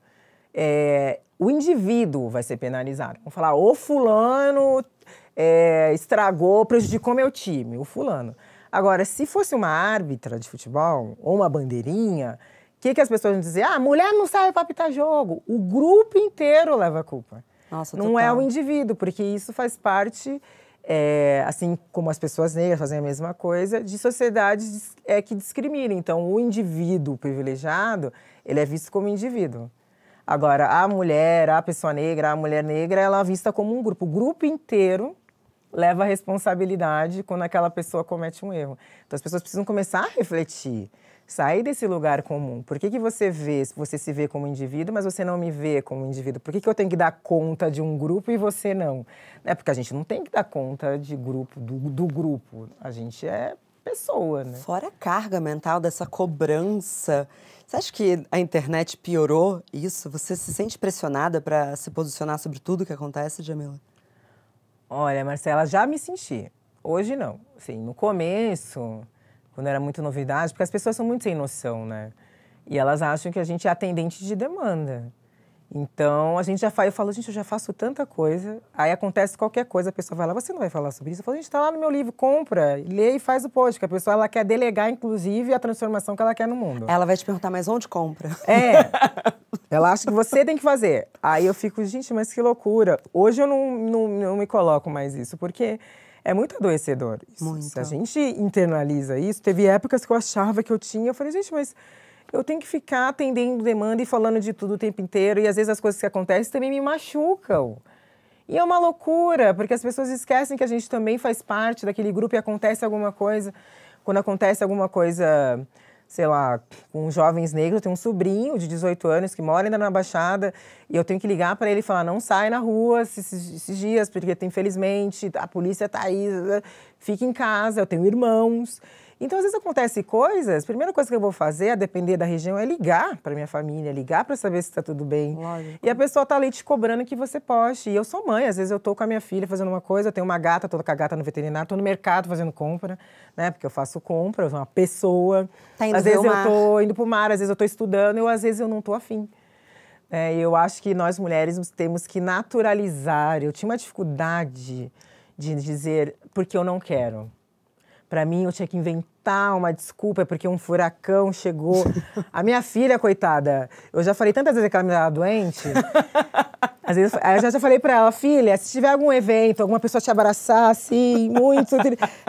é, o indivíduo vai ser penalizado. Vão falar, o fulano é, estragou, prejudicou meu time, o fulano. Agora, se fosse uma árbitra de futebol ou uma bandeirinha, o que, que as pessoas vão dizer? Ah, mulher não sabe para apitar jogo. O grupo inteiro leva a culpa. Nossa, não total. é o indivíduo, porque isso faz parte é, assim como as pessoas negras fazem a mesma coisa, de sociedades é, que discriminam. Então, o indivíduo privilegiado, ele é visto como indivíduo. Agora, a mulher, a pessoa negra, a mulher negra, ela é vista como um grupo. O grupo inteiro leva a responsabilidade quando aquela pessoa comete um erro. Então, as pessoas precisam começar a refletir sair desse lugar comum. Por que, que você vê, você se vê como indivíduo, mas você não me vê como indivíduo? Por que, que eu tenho que dar conta de um grupo e você não? É Porque a gente não tem que dar conta de grupo, do, do grupo. A gente é pessoa, né? Fora a carga mental dessa cobrança. Você acha que a internet piorou isso? Você se sente pressionada para se posicionar sobre tudo que acontece, Jamila? Olha, Marcela, já me senti. Hoje não. Sim, no começo, quando era muito novidade, porque as pessoas são muito sem noção, né? E elas acham que a gente é atendente de demanda. Então, a gente já faz, eu falo, gente, eu já faço tanta coisa. Aí acontece qualquer coisa, a pessoa vai lá, você não vai falar sobre isso? Eu falo, gente, está lá no meu livro, compra, lê e faz o post, que a pessoa ela quer delegar, inclusive, a transformação que ela quer no mundo. Ela vai te perguntar, mas onde compra? É. ela acha que você tem que fazer. Aí eu fico, gente, mas que loucura. Hoje eu não, não, não me coloco mais isso, porque é muito adoecedor isso. Muito. Se a gente internaliza isso, teve épocas que eu achava que eu tinha, eu falei, gente, mas eu tenho que ficar atendendo demanda e falando de tudo o tempo inteiro, e às vezes as coisas que acontecem também me machucam. E é uma loucura, porque as pessoas esquecem que a gente também faz parte daquele grupo e acontece alguma coisa. Quando acontece alguma coisa sei lá, com jovens negros, eu tenho um sobrinho de 18 anos que mora ainda na Baixada e eu tenho que ligar para ele e falar: não sai na rua esses, esses, dias, porque infelizmente a polícia tá aí, fica em casa, eu tenho irmãos. Então, às vezes acontece coisas, a primeira coisa que eu vou fazer, a depender da região, é ligar para minha família, ligar para saber se está tudo bem. Lógico. E a pessoa está ali te cobrando que você poste. E eu sou mãe, às vezes eu estou com a minha filha fazendo uma coisa, eu tenho uma gata, estou com a gata no veterinário, estou no mercado fazendo compra, né? Porque eu faço compra, eu sou uma pessoa. Tá indo às vezes eu estou indo para o mar, às vezes eu estou estudando, ou às vezes eu não estou afim. É, eu acho que nós mulheres temos que naturalizar. Eu tinha uma dificuldade de dizer porque eu não quero. Para mim, eu tinha que inventar uma desculpa porque um furacão chegou. A minha filha, coitada, eu já falei tantas vezes que ela me estava doente. Às vezes, eu já, já falei para ela, filha, se tiver algum evento, alguma pessoa te abraçar assim, muito.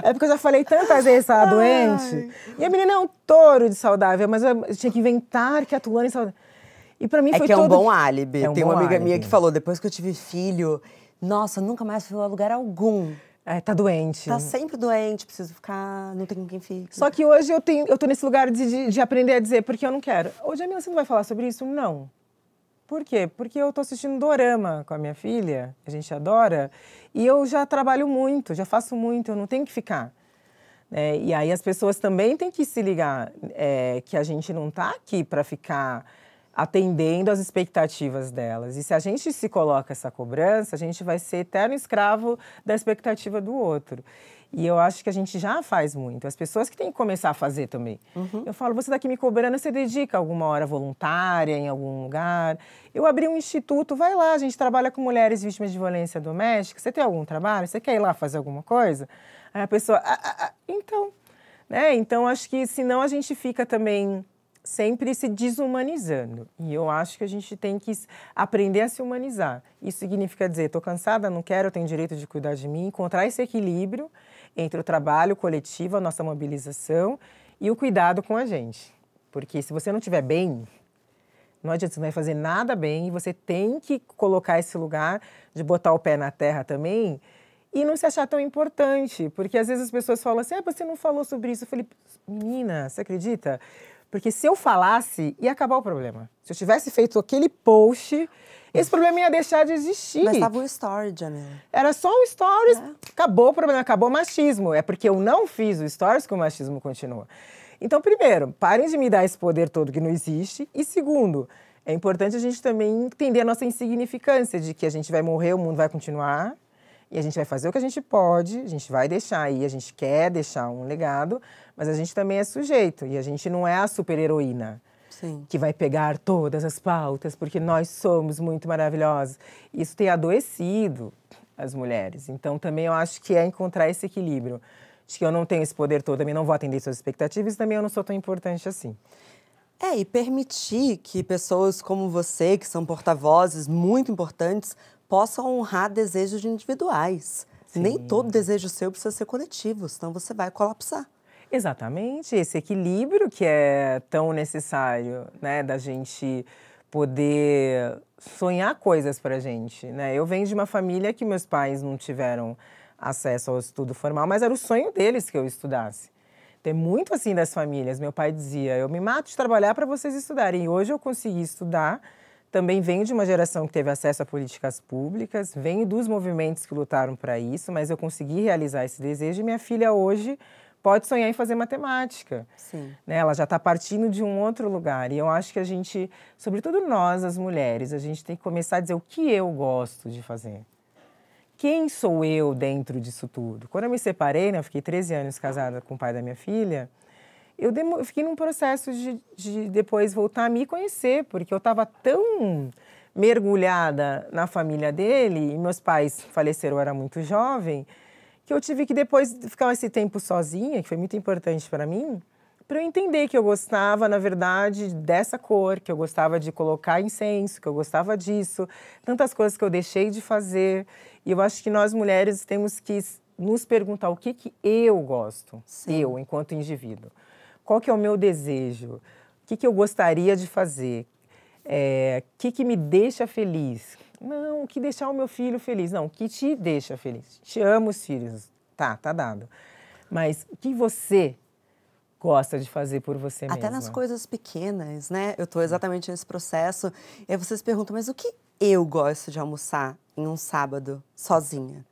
É porque eu já falei tantas vezes que ela doente. E a menina é um touro de saudável, mas eu tinha que inventar que a Tuane é saudável. E para mim é foi que todo... é um bom álibi. É um Tem bom uma amiga álibi. minha que falou, depois que eu tive filho, nossa, nunca mais fui a lugar algum. É, tá doente. Tá sempre doente, preciso ficar, não tem com quem fica. Só que hoje eu, tenho, eu tô nesse lugar de, de, de aprender a dizer porque eu não quero. a minha você não vai falar sobre isso? Não. Por quê? Porque eu tô assistindo Dorama com a minha filha, a gente adora, e eu já trabalho muito, já faço muito, eu não tenho que ficar. É, e aí as pessoas também têm que se ligar é, que a gente não tá aqui para ficar atendendo às expectativas delas. E se a gente se coloca essa cobrança, a gente vai ser eterno escravo da expectativa do outro. E eu acho que a gente já faz muito. As pessoas que têm que começar a fazer também. Uhum. Eu falo, você daqui tá me cobrando, você dedica alguma hora voluntária em algum lugar. Eu abri um instituto, vai lá, a gente trabalha com mulheres vítimas de violência doméstica. Você tem algum trabalho? Você quer ir lá fazer alguma coisa? Aí a pessoa, ah, ah, ah. então. Né? Então, acho que senão a gente fica também sempre se desumanizando. E eu acho que a gente tem que aprender a se humanizar. Isso significa dizer, estou cansada, não quero, tenho direito de cuidar de mim, encontrar esse equilíbrio entre o trabalho coletivo, a nossa mobilização e o cuidado com a gente. Porque se você não estiver bem, não adianta, você não vai fazer nada bem e você tem que colocar esse lugar de botar o pé na terra também e não se achar tão importante. Porque às vezes as pessoas falam assim: ah, você não falou sobre isso. Eu falei, menina, você acredita? Porque se eu falasse, ia acabar o problema. Se eu tivesse feito aquele post, esse problema ia deixar de existir. Mas estava um story, Jamila. Era só um stories, é. acabou o problema, acabou o machismo. É porque eu não fiz o stories que o machismo continua. Então, primeiro, parem de me dar esse poder todo que não existe. E segundo, é importante a gente também entender a nossa insignificância de que a gente vai morrer, o mundo vai continuar e a gente vai fazer o que a gente pode, a gente vai deixar aí, a gente quer deixar um legado, mas a gente também é sujeito e a gente não é a super-heroína. Sim. que vai pegar todas as pautas, porque nós somos muito maravilhosos. Isso tem adoecido as mulheres. Então, também eu acho que é encontrar esse equilíbrio. De que eu não tenho esse poder todo, também não vou atender suas expectativas, também eu não sou tão importante assim. É, e permitir que pessoas como você, que são porta-vozes muito importantes, possa honrar desejos individuais. Sim. Nem todo desejo seu precisa ser coletivo, senão você vai colapsar. Exatamente, esse equilíbrio que é tão necessário, né, da gente poder sonhar coisas a gente, né? Eu venho de uma família que meus pais não tiveram acesso ao estudo formal, mas era o sonho deles que eu estudasse. Tem muito assim das famílias. Meu pai dizia: "Eu me mato de trabalhar para vocês estudarem". hoje eu consegui estudar também vem de uma geração que teve acesso a políticas públicas, vem dos movimentos que lutaram para isso, mas eu consegui realizar esse desejo e minha filha hoje pode sonhar em fazer matemática. Sim. Né? Ela já está partindo de um outro lugar. E eu acho que a gente, sobretudo nós, as mulheres, a gente tem que começar a dizer o que eu gosto de fazer. Quem sou eu dentro disso tudo? Quando eu me separei, né, eu fiquei 13 anos casada com o pai da minha filha, eu, demo, eu fiquei num processo de, de, depois voltar a me conhecer, porque eu estava tão mergulhada na família dele, e meus pais faleceram, eu era muito jovem, que eu tive que depois ficar esse tempo sozinha, que foi muito importante para mim, para eu entender que eu gostava, na verdade, dessa cor, que eu gostava de colocar incenso, que eu gostava disso, tantas coisas que eu deixei de fazer. E eu acho que nós mulheres temos que nos perguntar o que que eu gosto, Sim. eu enquanto indivíduo. Qual que é o meu desejo? O que, que eu gostaria de fazer? É, o que, que me deixa feliz? Não, o que deixar o meu filho feliz? Não, o que te deixa feliz? Te amo os filhos. Tá, tá dado. Mas o que você gosta de fazer por você Até mesma? Até nas coisas pequenas, né? Eu estou exatamente nesse processo. E aí vocês perguntam, mas o que eu gosto de almoçar em um sábado sozinha?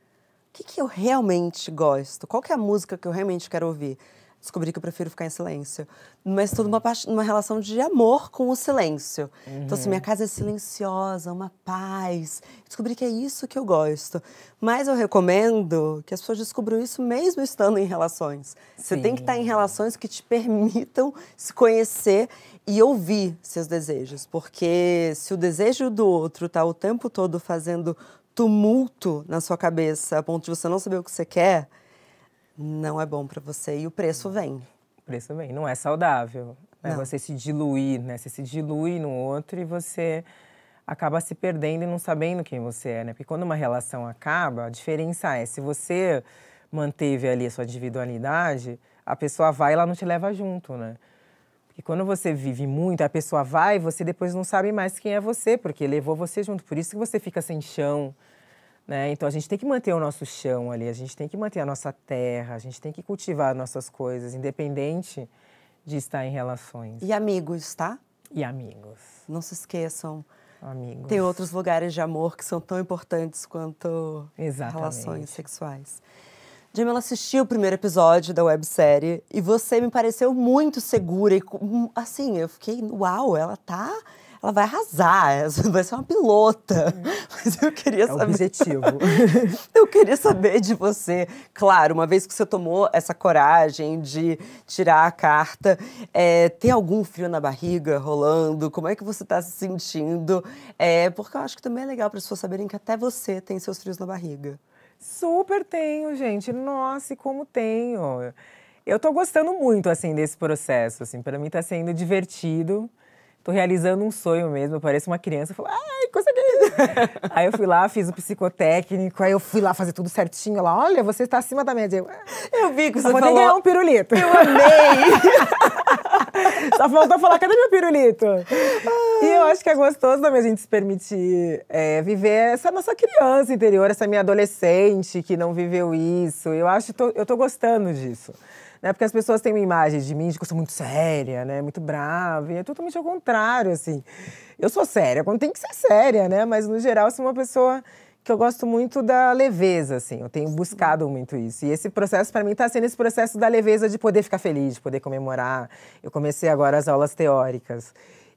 O que, que eu realmente gosto? Qual é a música que eu realmente quero ouvir? descobri que eu prefiro ficar em silêncio. Mas toda uma, uma relação de amor com o silêncio. Uhum. Então, assim, uhum. minha casa é silenciosa, uma paz. Descobri que é isso que eu gosto. Mas eu recomendo que as pessoas descubram isso mesmo estando em relações. Sim. Você tem que estar em relações que te permitam se conhecer e ouvir seus desejos. Porque se o desejo do outro está o tempo todo fazendo tumulto na sua cabeça, a ponto de você não saber o que você quer não é bom para você e o preço vem. O preço vem, não é saudável. Né? Você se diluir, né? Você se dilui no outro e você acaba se perdendo e não sabendo quem você é, né? Porque quando uma relação acaba, a diferença é se você manteve ali a sua individualidade, a pessoa vai e ela não te leva junto, né? Porque quando você vive muito, a pessoa vai, você depois não sabe mais quem é você, porque levou você junto. Por isso que você fica sem chão, né? Então a gente tem que manter o nosso chão ali, a gente tem que manter a nossa terra, a gente tem que cultivar nossas coisas, independente de estar em relações. E amigos, tá? E amigos. Não se esqueçam. Amigos. Tem outros lugares de amor que são tão importantes quanto Exatamente. relações sexuais. Jamila assistiu o primeiro episódio da websérie e você me pareceu muito segura e assim, eu fiquei, uau, ela tá ela vai arrasar, vai ser uma pilota. Uhum. Mas eu queria é saber. objetivo. eu queria saber de você. Claro, uma vez que você tomou essa coragem de tirar a carta, é, tem algum frio na barriga rolando? Como é que você está se sentindo? É, porque eu acho que também é legal para as pessoas saberem que até você tem seus frios na barriga. Super tenho, gente. Nossa, e como tenho. Eu tô gostando muito, assim, desse processo, assim. Para mim tá sendo divertido tô realizando um sonho mesmo. Eu pareço uma criança. Eu falo, ai, consegui! aí eu fui lá, fiz o psicotécnico, aí eu fui lá fazer tudo certinho. Ela, olha, você está acima da média. Eu, ah, eu vi que você Só falou... ganhar um pirulito. Eu amei! Só faltou falar, cadê meu pirulito? Ah. E eu acho que é gostoso também a gente se permitir é, viver essa nossa criança interior, essa minha adolescente que não viveu isso. Eu acho, tô, eu tô gostando disso né? Porque as pessoas têm uma imagem de mim de que eu sou muito séria, né? Muito brava. E é totalmente ao contrário, assim. Eu sou séria quando tem que ser séria, né? Mas, no geral, sou assim, uma pessoa que eu gosto muito da leveza, assim. Eu tenho buscado muito isso. E esse processo, para mim, está sendo esse processo da leveza de poder ficar feliz, de poder comemorar. Eu comecei agora as aulas teóricas.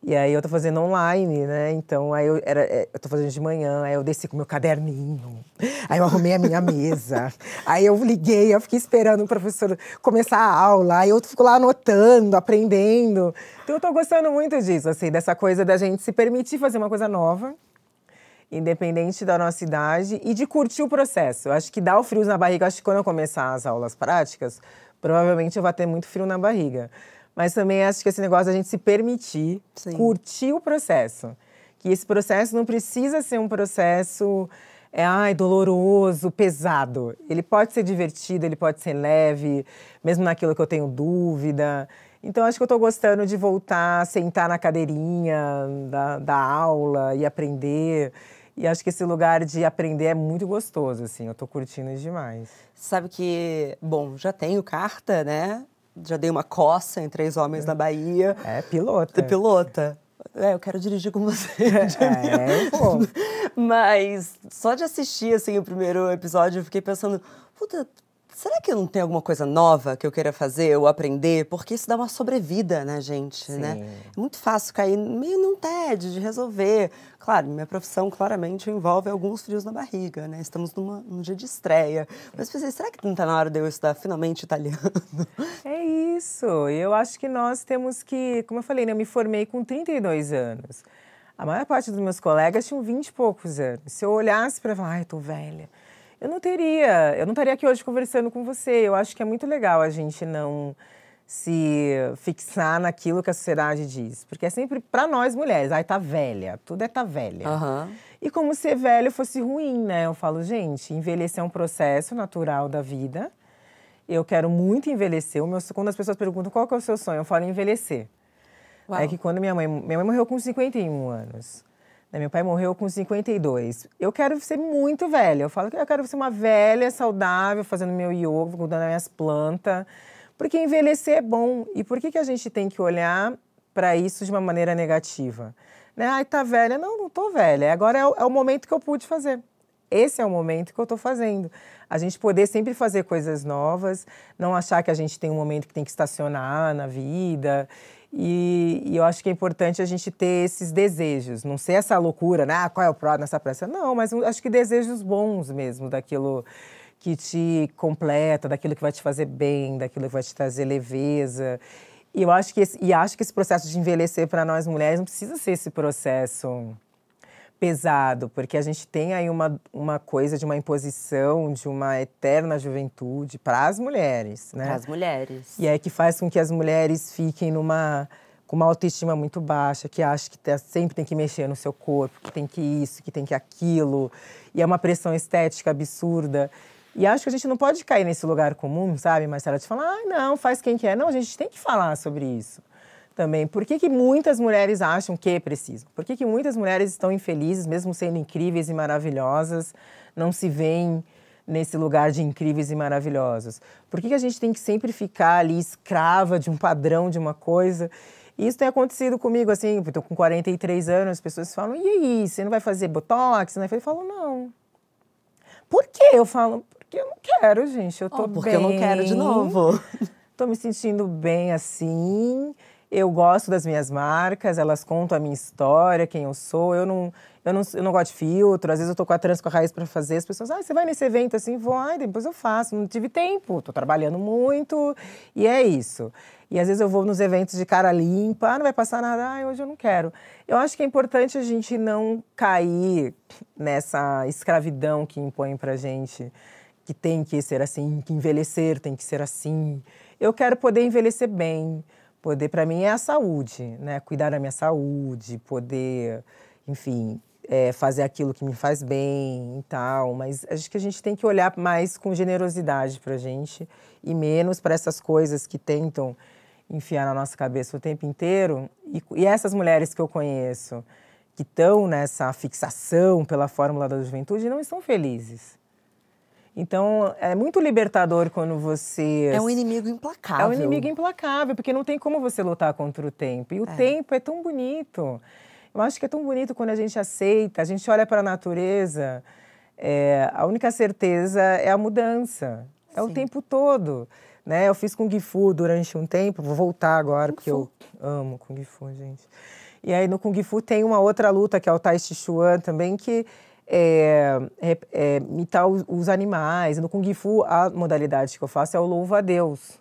E aí eu tô fazendo online, né? Então aí eu era, é, eu tô fazendo de manhã, aí eu desci com meu caderninho, aí eu arrumei a minha mesa, aí eu liguei, eu fiquei esperando o professor começar a aula, aí eu fico lá anotando, aprendendo. Então eu tô gostando muito disso, assim, dessa coisa da gente se permitir fazer uma coisa nova. Independente da nossa idade e de curtir o processo. Eu acho que dá o frio na barriga. Eu acho que quando eu começar as aulas práticas, provavelmente eu vou ter muito frio na barriga mas também acho que esse negócio da gente se permitir Sim. curtir o processo. Que esse processo não precisa ser um processo é, ai, doloroso, pesado. Ele pode ser divertido, ele pode ser leve, mesmo naquilo que eu tenho dúvida. Então, acho que eu estou gostando de voltar, sentar na cadeirinha da, da, aula e aprender. E acho que esse lugar de aprender é muito gostoso, assim. Eu estou curtindo demais. Sabe que, bom, já tenho carta, né? já dei uma coça em Três Homens é. na Bahia. É, pilota. É pilota. É, eu quero dirigir com você. É, pô. É, Mas só de assistir, assim, o primeiro episódio, eu fiquei pensando, puta, Será que não tem alguma coisa nova que eu queira fazer ou aprender? Porque isso dá uma sobrevida na gente, né? Sim. né? É muito fácil cair meio num tédio de resolver. Claro, minha profissão claramente envolve alguns frios na barriga, né? Estamos numa, num dia de estreia. Mas pensei, será que não está na hora de eu estudar finalmente italiano? É isso. Eu acho que nós temos que... Como eu falei, né? eu me formei com 32 anos. A maior parte dos meus colegas tinham 20 e poucos anos. Se eu olhasse para falar, ai, estou velha eu não teria, eu não estaria aqui hoje conversando com você. Eu acho que é muito legal a gente não se fixar naquilo que a sociedade diz, porque é sempre para nós mulheres, aí tá velha, tudo é tá velha. Uhum. E como ser velho fosse ruim, né? Eu falo, gente, envelhecer é um processo natural da vida. Eu quero muito envelhecer. O meu, quando as pessoas perguntam qual que é o seu sonho, eu falo envelhecer. Uau. É que quando minha mãe, minha mãe morreu com 51 anos. Né, meu pai morreu com 52. Eu quero ser muito velha. Eu falo que eu quero ser uma velha, saudável, fazendo meu yoga, cuidando das minhas plantas. Porque envelhecer é bom. E por que, que a gente tem que olhar para isso de uma maneira negativa? Né? Ai, tá velha. Não, não tô velha. Agora é o, é o momento que eu pude fazer. Esse é o momento que eu estou fazendo. A gente poder sempre fazer coisas novas, não achar que a gente tem um momento que tem que estacionar na vida e, e, eu acho que é importante a gente ter esses desejos, não ser essa loucura, né? Ah, qual é o pró nessa pressa? Não, mas acho que desejos bons mesmo, daquilo que te completa, daquilo que vai te fazer bem, daquilo que vai te trazer leveza. E eu acho que esse, e acho que esse processo de envelhecer para nós mulheres não precisa ser esse processo pesado, porque a gente tem aí uma, uma coisa de uma imposição de uma eterna juventude para as mulheres, né? Para as mulheres. E é que faz com que as mulheres fiquem numa com uma autoestima muito baixa, que acha que tá, sempre tem que mexer no seu corpo, que tem que isso, que tem que aquilo, e é uma pressão estética absurda. E acho que a gente não pode cair nesse lugar comum, sabe, Marcela, te falar, ah, não, faz quem quer. Não, a gente tem que falar sobre isso também. Por que, que muitas mulheres acham que é precisam? Por que, que muitas mulheres estão infelizes, mesmo sendo incríveis e maravilhosas, não se veem nesse lugar de incríveis e maravilhosas Por que, que a gente tem que sempre ficar ali escrava de um padrão, de uma coisa? E isso tem acontecido comigo, assim, eu estou com 43 anos, as pessoas falam, e aí, você não vai fazer botox? Eu falo, não. Por quê? Eu falo, porque eu não quero, gente, eu tô oh, porque bem. Porque eu não quero de novo. tô me sentindo bem assim, eu gosto das minhas marcas, elas contam a minha história, quem eu sou. Eu não, eu não, eu não gosto de filtro. Às vezes eu tô com a trança com a raiz para fazer. As pessoas, ah, você vai nesse evento assim? Vou, ah, depois eu faço. Não tive tempo, tô trabalhando muito. E é isso. E às vezes eu vou nos eventos de cara limpa, ah, não vai passar nada, ah, hoje eu não quero. Eu acho que é importante a gente não cair nessa escravidão que impõe pra gente que tem que ser assim, que envelhecer tem que ser assim. Eu quero poder envelhecer bem. Poder para mim é a saúde, né? Cuidar da minha saúde, poder, enfim, é, fazer aquilo que me faz bem e tal. Mas acho que a gente tem que olhar mais com generosidade para a gente e menos para essas coisas que tentam enfiar na nossa cabeça o tempo inteiro. E, e essas mulheres que eu conheço que estão nessa fixação pela fórmula da juventude não estão felizes. Então, é muito libertador quando você. É um inimigo implacável. É um inimigo implacável, porque não tem como você lutar contra o tempo. E o é. tempo é tão bonito. Eu acho que é tão bonito quando a gente aceita, a gente olha para a natureza. É, a única certeza é a mudança. É Sim. o tempo todo. Né? Eu fiz Kung Fu durante um tempo, vou voltar agora, Kung porque Fu. eu amo Kung Fu, gente. E aí no Kung Fu tem uma outra luta, que é o Tai Chi Chuan também, que é, é, é, imitar os, animais. No Kung Fu, a modalidade que eu faço é o louva-a-Deus.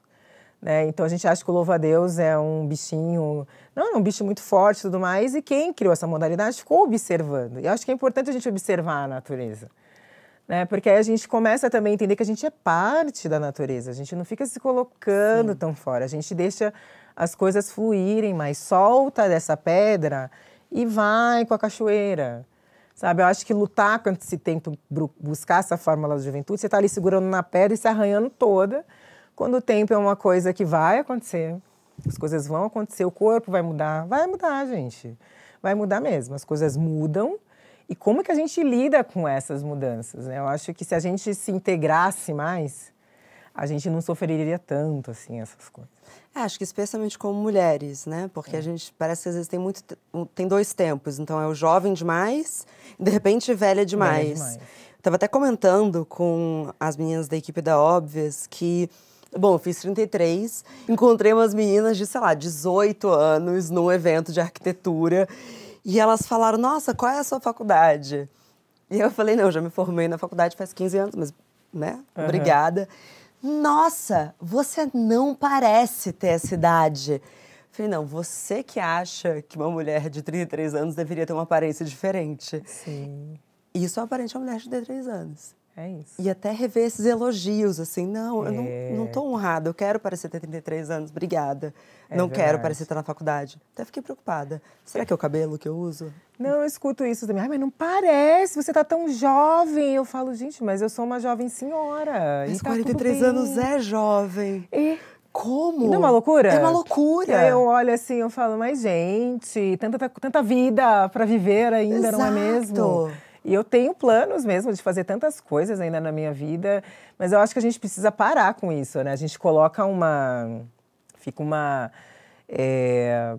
Né? Então a gente acha que o louva-a-Deus é um bichinho, não, é um bicho muito forte e tudo mais, e quem criou essa modalidade ficou observando. E eu acho que é importante a gente observar a natureza. Né? Porque aí a gente começa também a entender que a gente é parte da natureza, a gente não fica se colocando Sim. tão fora, a gente deixa as coisas fluírem mais, solta dessa pedra e vai com a cachoeira. Sabe, eu acho que lutar quando se tenta buscar essa fórmula da juventude, você está ali segurando na pedra e se arranhando toda, quando o tempo é uma coisa que vai acontecer. As coisas vão acontecer, o corpo vai mudar. Vai mudar, gente. Vai mudar mesmo. As coisas mudam. E como que a gente lida com essas mudanças? Né? Eu acho que se a gente se integrasse mais, a gente não sofreria tanto, assim, essas coisas. É, acho que especialmente como mulheres, né? Porque é. a gente parece que às vezes tem muito tem dois tempos. Então é o jovem demais, de repente velha demais. Velha demais. Tava até comentando com as meninas da equipe da Óbvias que Bom, fiz 33, encontrei umas meninas de, sei lá, 18 anos num evento de arquitetura e elas falaram: "Nossa, qual é a sua faculdade?" E eu falei: "Não, já me formei na faculdade faz 15 anos, mas né? Uhum. Obrigada." Nossa, você não parece ter essa idade. Falei, não, você que acha que uma mulher de 33 anos deveria ter uma aparência diferente. Sim. Isso é aparente a uma mulher de 33 anos. É isso. E até rever esses elogios, assim, não, é. eu não estou é. honrada, eu quero parecer ter 33 anos, obrigada. É não verdade. quero parecer estar na faculdade. Até fiquei preocupada. Será que é o cabelo que eu uso? Não, eu escuto isso também. Ai, mas não parece, você está tão jovem. Eu falo, gente, mas eu sou uma jovem senhora. Mas tá e tá 43 anos é jovem. E... É. Como? Não é uma loucura? É uma loucura. Aí eu olho assim, eu falo, mas gente, tanta, tanta vida para viver ainda, Exato. não é mesmo? E eu tenho planos mesmo de fazer tantas coisas ainda na minha vida, mas eu acho que a gente precisa parar com isso, né? A gente coloca uma. Fica uma. É,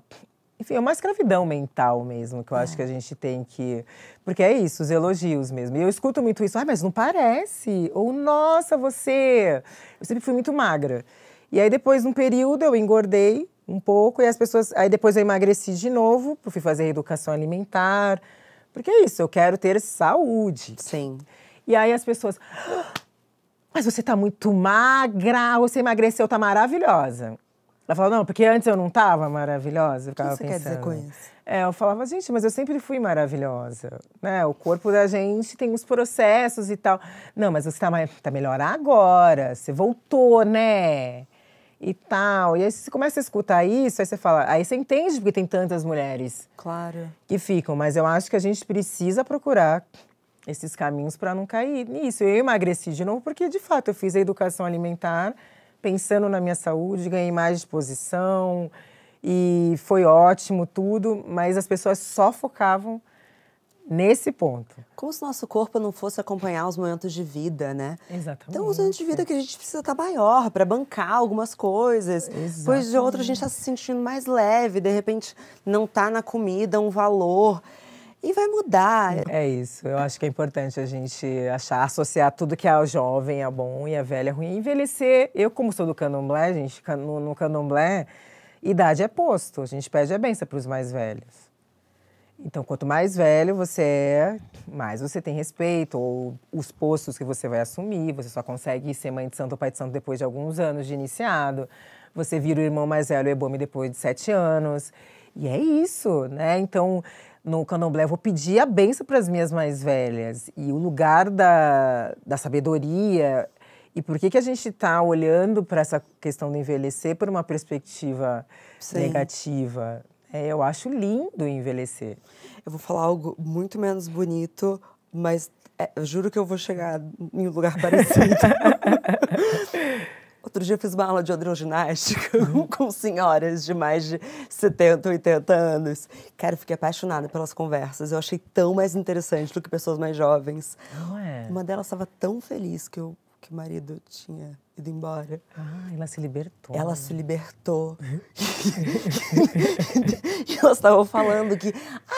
enfim, é uma escravidão mental mesmo, que eu é. acho que a gente tem que. Porque é isso, os elogios mesmo. E eu escuto muito isso, ah, mas não parece. Ou, nossa, você. Eu sempre fui muito magra. E aí, depois, num período, eu engordei um pouco, e as pessoas. Aí, depois, eu emagreci de novo, fui fazer educação alimentar. Porque é isso, eu quero ter saúde. Sim. E aí as pessoas. Ah, mas você tá muito magra, você emagreceu, tá maravilhosa. Ela falou, não, porque antes eu não estava maravilhosa. o que você pensando. quer dizer com isso? É, eu falava, gente, mas eu sempre fui maravilhosa, né? O corpo da gente tem uns processos e tal. Não, mas você está tá melhor agora, você voltou, né? e tal. E aí você começa a escutar isso, aí você fala, aí você entende porque tem tantas mulheres. Claro. Que ficam, mas eu acho que a gente precisa procurar esses caminhos para não cair nisso. Eu emagreci de novo porque de fato eu fiz a educação alimentar pensando na minha saúde, ganhei mais disposição e foi ótimo tudo, mas as pessoas só focavam nesse ponto. Como se nosso corpo não fosse acompanhar os momentos de vida, né? Exatamente. Então, os momentos de vida que a gente precisa estar tá maior para bancar algumas coisas. Exatamente. Pois de outro a gente está se sentindo mais leve, de repente não está na comida um valor. E vai mudar. É isso. Eu acho que é importante a gente achar, associar tudo que é jovem é bom e a velha é ruim. Envelhecer, eu como sou do candomblé, gente, no, no candomblé, idade é posto. A gente pede a benção para os mais velhos. Então, quanto mais velho você é, mais você tem respeito, ou os postos que você vai assumir, você só consegue ser mãe de santo ou pai de santo depois de alguns anos de iniciado. Você vira o irmão mais velho, o ebome, depois de sete anos. E é isso, né? Então, no candomblé, eu vou pedir a benção para as minhas mais velhas. E o lugar da, da sabedoria. E por que, que a gente está olhando para essa questão do envelhecer por uma perspectiva Sim. negativa, é, eu acho lindo envelhecer. Eu vou falar algo muito menos bonito, mas é, juro que eu vou chegar em um lugar parecido. Outro dia eu fiz uma aula de odroginástica com senhoras de mais de 70, 80 anos. Cara, eu fiquei apaixonada pelas conversas. Eu achei tão mais interessante do que pessoas mais jovens. Não é? Uma delas estava tão feliz que eu que o marido tinha ido embora. Ah, ela se libertou. Ela se libertou. e elas estavam falando que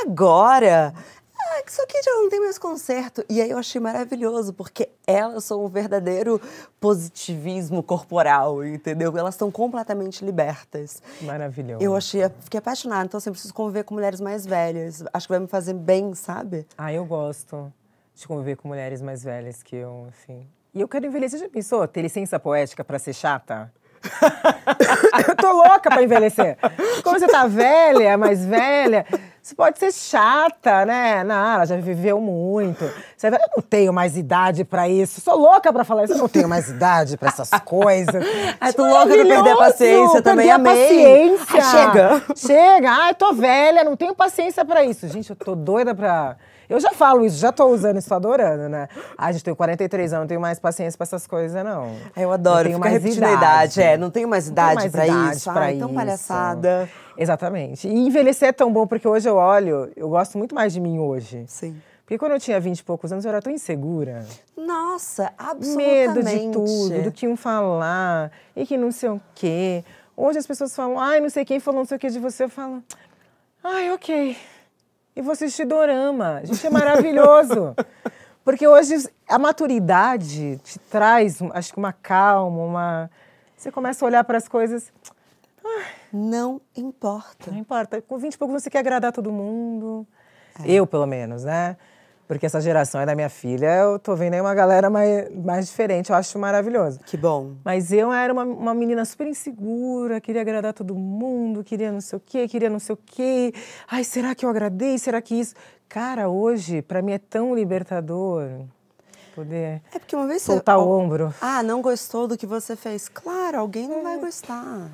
agora ah, isso aqui já não tem mais conserto. E aí eu achei maravilhoso, porque elas são um verdadeiro positivismo corporal, entendeu? Elas estão completamente libertas. Maravilhoso. Eu achei, fiquei apaixonada, então assim, preciso conviver com mulheres mais velhas. Acho que vai me fazer bem, sabe? Ah, eu gosto de conviver com mulheres mais velhas que eu, enfim. E eu quero envelhecer. Já pensou ter licença poética para ser chata? eu tô louca pra envelhecer. Como você tá velha, mais velha, você pode ser chata, né? Não, ela já viveu muito. Você vai, eu não tenho mais idade pra isso. Sou louca pra falar isso. Eu não tenho mais idade pra essas coisas. Ai, tô é louca pra perder a paciência também. amei. a paciência. Ai, chega. Chega. Ai, tô velha, não tenho paciência pra isso. Gente, eu tô doida pra eu já falo isso, já tô usando isso, tô adorando, né? Ai, gente, tenho 43 anos, não tenho mais paciência pra essas coisas, não. Ah, eu adoro, eu tenho mais idade. É, não tenho mais idade para isso. Ah, pra então isso. Pra Ai, isso. tão palhaçada. Exatamente. E envelhecer é tão bom, porque hoje eu olho, eu gosto muito mais de mim hoje. Sim. Porque quando eu tinha 20 e poucos anos, eu era tão insegura. Nossa, absolutamente. Medo de tudo, do que um falar e que não sei o quê. Hoje as pessoas falam, ai, não sei quem falou não sei o quê de você. Eu falo, ai, ok e vou assistir dorama. Gente, é maravilhoso. Porque hoje a maturidade te traz, acho que uma calma, uma. Você começa a olhar para as coisas. não importa. Não importa. Com 20 e pouco você quer agradar todo mundo. É. Eu, pelo menos, né? Porque essa geração é da minha filha, eu tô vendo aí uma galera mais, mais diferente, eu acho maravilhoso. Que bom. Mas eu era uma, uma menina super insegura, queria agradar todo mundo, queria não sei o quê, queria não sei o quê. Ai, será que eu agradei? Será que isso? Cara, hoje, para mim é tão libertador poder é porque uma vez soltar você... o ombro. Ah, não gostou do que você fez? Claro, alguém não é. vai gostar.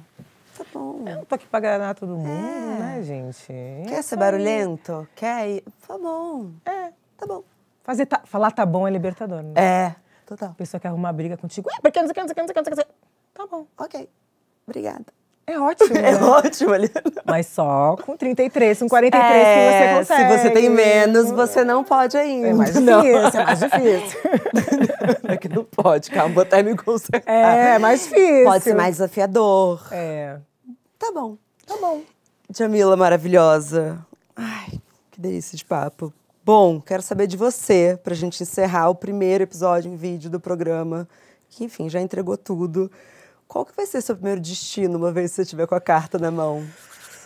Tá bom. Eu não tô aqui pra agradar todo é. mundo, é. né, gente? Quer é ser barulhento? Quer Tá bom. É tá bom. Fazer falar tá bom é libertador, né? É, total. A pessoa quer arrumar briga contigo. É, porque não sei o que, não sei o que, não sei o que, não sei o que. Tá bom. Ok. Obrigada. É ótimo. É né? É ótimo, Eliana. Mas só com 33, com 43 é, que você é, consegue. Se você tem menos, você não pode ainda. É mais difícil, é mais difícil. é que não pode, calma, até me consertar. É, é mais difícil. Pode ser mais desafiador. É. Tá bom. Tá bom. Jamila maravilhosa. Ai, que delícia de papo. Bom, quero saber de você, para a gente encerrar o primeiro episódio em vídeo do programa, que, enfim, já entregou tudo. Qual que vai ser seu primeiro destino, uma vez que você estiver com a carta na mão?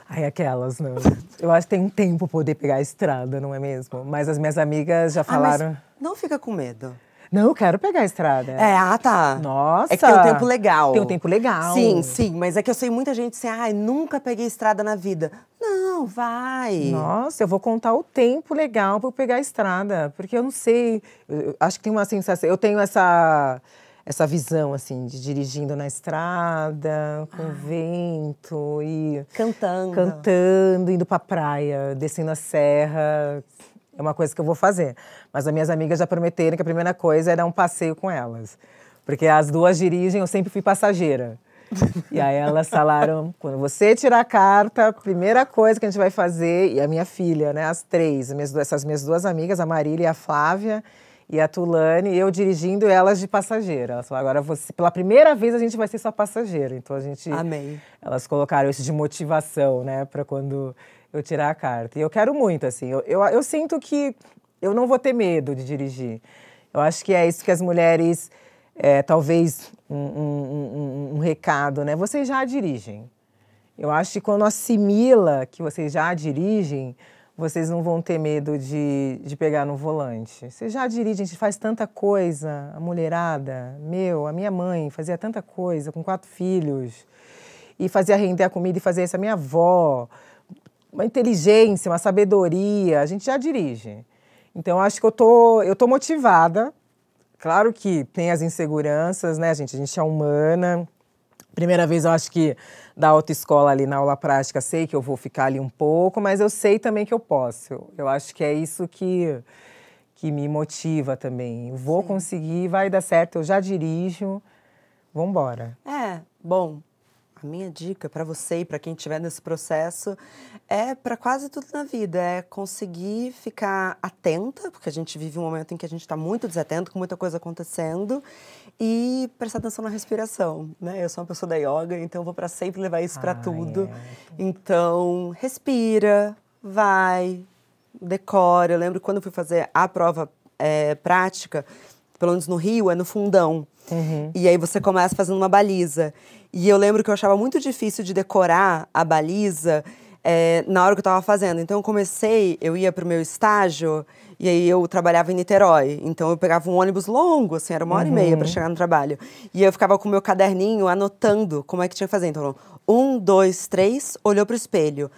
Ai, aquelas, não. Eu acho que tem um tempo poder pegar a estrada, não é mesmo? Mas as minhas amigas já ah, falaram. Ah, não fica com medo. Não, eu quero pegar a estrada. É, ah, tá. Nossa. É que tem um tempo legal. Tem um tempo legal. Sim, sim. Mas é que eu sei muita gente assim, ai, ah, nunca peguei estrada na vida. Não, vai. Nossa, eu vou contar o tempo legal para eu pegar a estrada. Porque eu não sei. Eu acho que tem uma sensação. Eu tenho essa essa visão assim de dirigindo na estrada, com ah. vento e cantando, cantando, indo para praia, descendo a serra. É uma coisa que eu vou fazer. Mas as minhas amigas já prometeram que a primeira coisa era um passeio com elas. Porque as duas dirigem, eu sempre fui passageira. e aí elas falaram, quando você tirar a carta, a primeira coisa que a gente vai fazer, e a minha filha, né, as três, minhas, essas minhas duas amigas, a Marília e a Flávia, e a Tulane, eu dirigindo elas de passageira. Elas falaram, agora você, pela primeira vez a gente vai ser só passageira. Então a gente... Amém. Elas colocaram isso de motivação, né, para quando eu tirar a carta. E eu quero muito, assim. Eu, eu, eu sinto que eu não vou ter medo de dirigir. Eu acho que é isso que as mulheres, é, talvez um, um, um, um, recado, né? Vocês já dirigem. Eu acho que quando assimila que vocês já dirigem, vocês não vão ter medo de, de pegar no volante. Vocês já dirigem, a gente faz tanta coisa, a mulherada, meu, a minha mãe fazia tanta coisa com quatro filhos e fazia render a comida e fazia isso a minha avó uma inteligência, uma sabedoria, a gente já dirige. Então acho que eu tô, eu tô motivada. Claro que tem as inseguranças, né, gente? A gente é humana. Primeira vez eu acho que da autoescola ali na aula prática, sei que eu vou ficar ali um pouco, mas eu sei também que eu posso. Eu, eu acho que é isso que que me motiva também. Eu vou Sim. conseguir, vai dar certo, eu já dirijo. Vamos embora. É, bom, a minha dica para você e para quem estiver nesse processo é para quase tudo na vida, é conseguir ficar atenta, porque a gente vive um momento em que a gente está muito desatento, com muita coisa acontecendo, e prestar atenção na respiração. Né? Eu sou uma pessoa da yoga, então vou para sempre levar isso para ah, tudo. É. Então, respira, vai, decora. Eu lembro quando eu fui fazer a prova é, prática, pelo menos no Rio, é no fundão. Uhum. E aí você começa fazendo uma baliza. E eu lembro que eu achava muito difícil de decorar a baliza é, na hora que eu estava fazendo. Então eu comecei, eu ia para o meu estágio e aí eu trabalhava em Niterói. Então eu pegava um ônibus longo, assim, era uma hora e meia para uhum. chegar no trabalho. E eu ficava com o meu caderninho anotando como é que tinha que fazer. Então, um, dois, três, olhou para o espelho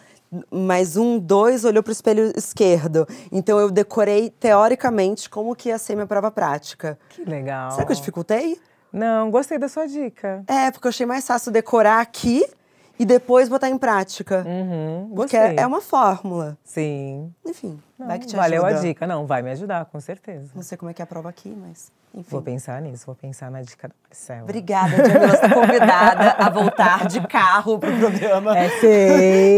mas um, dois olhou para o espelho esquerdo. Então eu decorei teoricamente como que ia ser minha prova prática. Que legal. Será que eu dificultei? Não, gostei da sua dica. É, porque eu achei mais fácil decorar aqui e depois botar em prática. Uhum, porque é uma fórmula. Sim. Enfim, não, vai que te valeu ajuda. a dica. Não, vai me ajudar, com certeza. Não sei como é que é a prova aqui, mas... Enfim. Vou pensar nisso, vou pensar na dica da Marcela. Obrigada, Diana. Tá convidada a voltar de carro pro programa. É,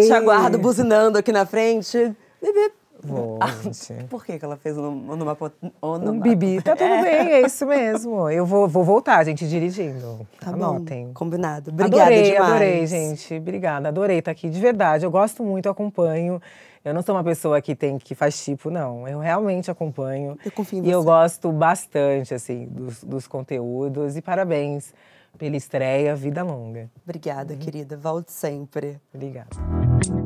sim. te aguardo buzinando aqui na frente. Bebê. Longe. Ah, por que, que ela fez numa Um bibi. Tá tudo é. bem, é isso mesmo. Eu vou, vou voltar, gente, dirigindo. Tá Anotem. Bom. Combinado. Obrigada adorei, demais. Adorei, gente. Obrigada. Adorei estar tá aqui, de verdade. Eu gosto muito, acompanho. Eu não sou uma pessoa que tem que faz tipo, não. Eu realmente acompanho. Eu confio em E você. eu gosto bastante, assim, dos, dos conteúdos. E parabéns pela estreia Vida Longa. Obrigada, uhum. querida. Volte sempre. Obrigada.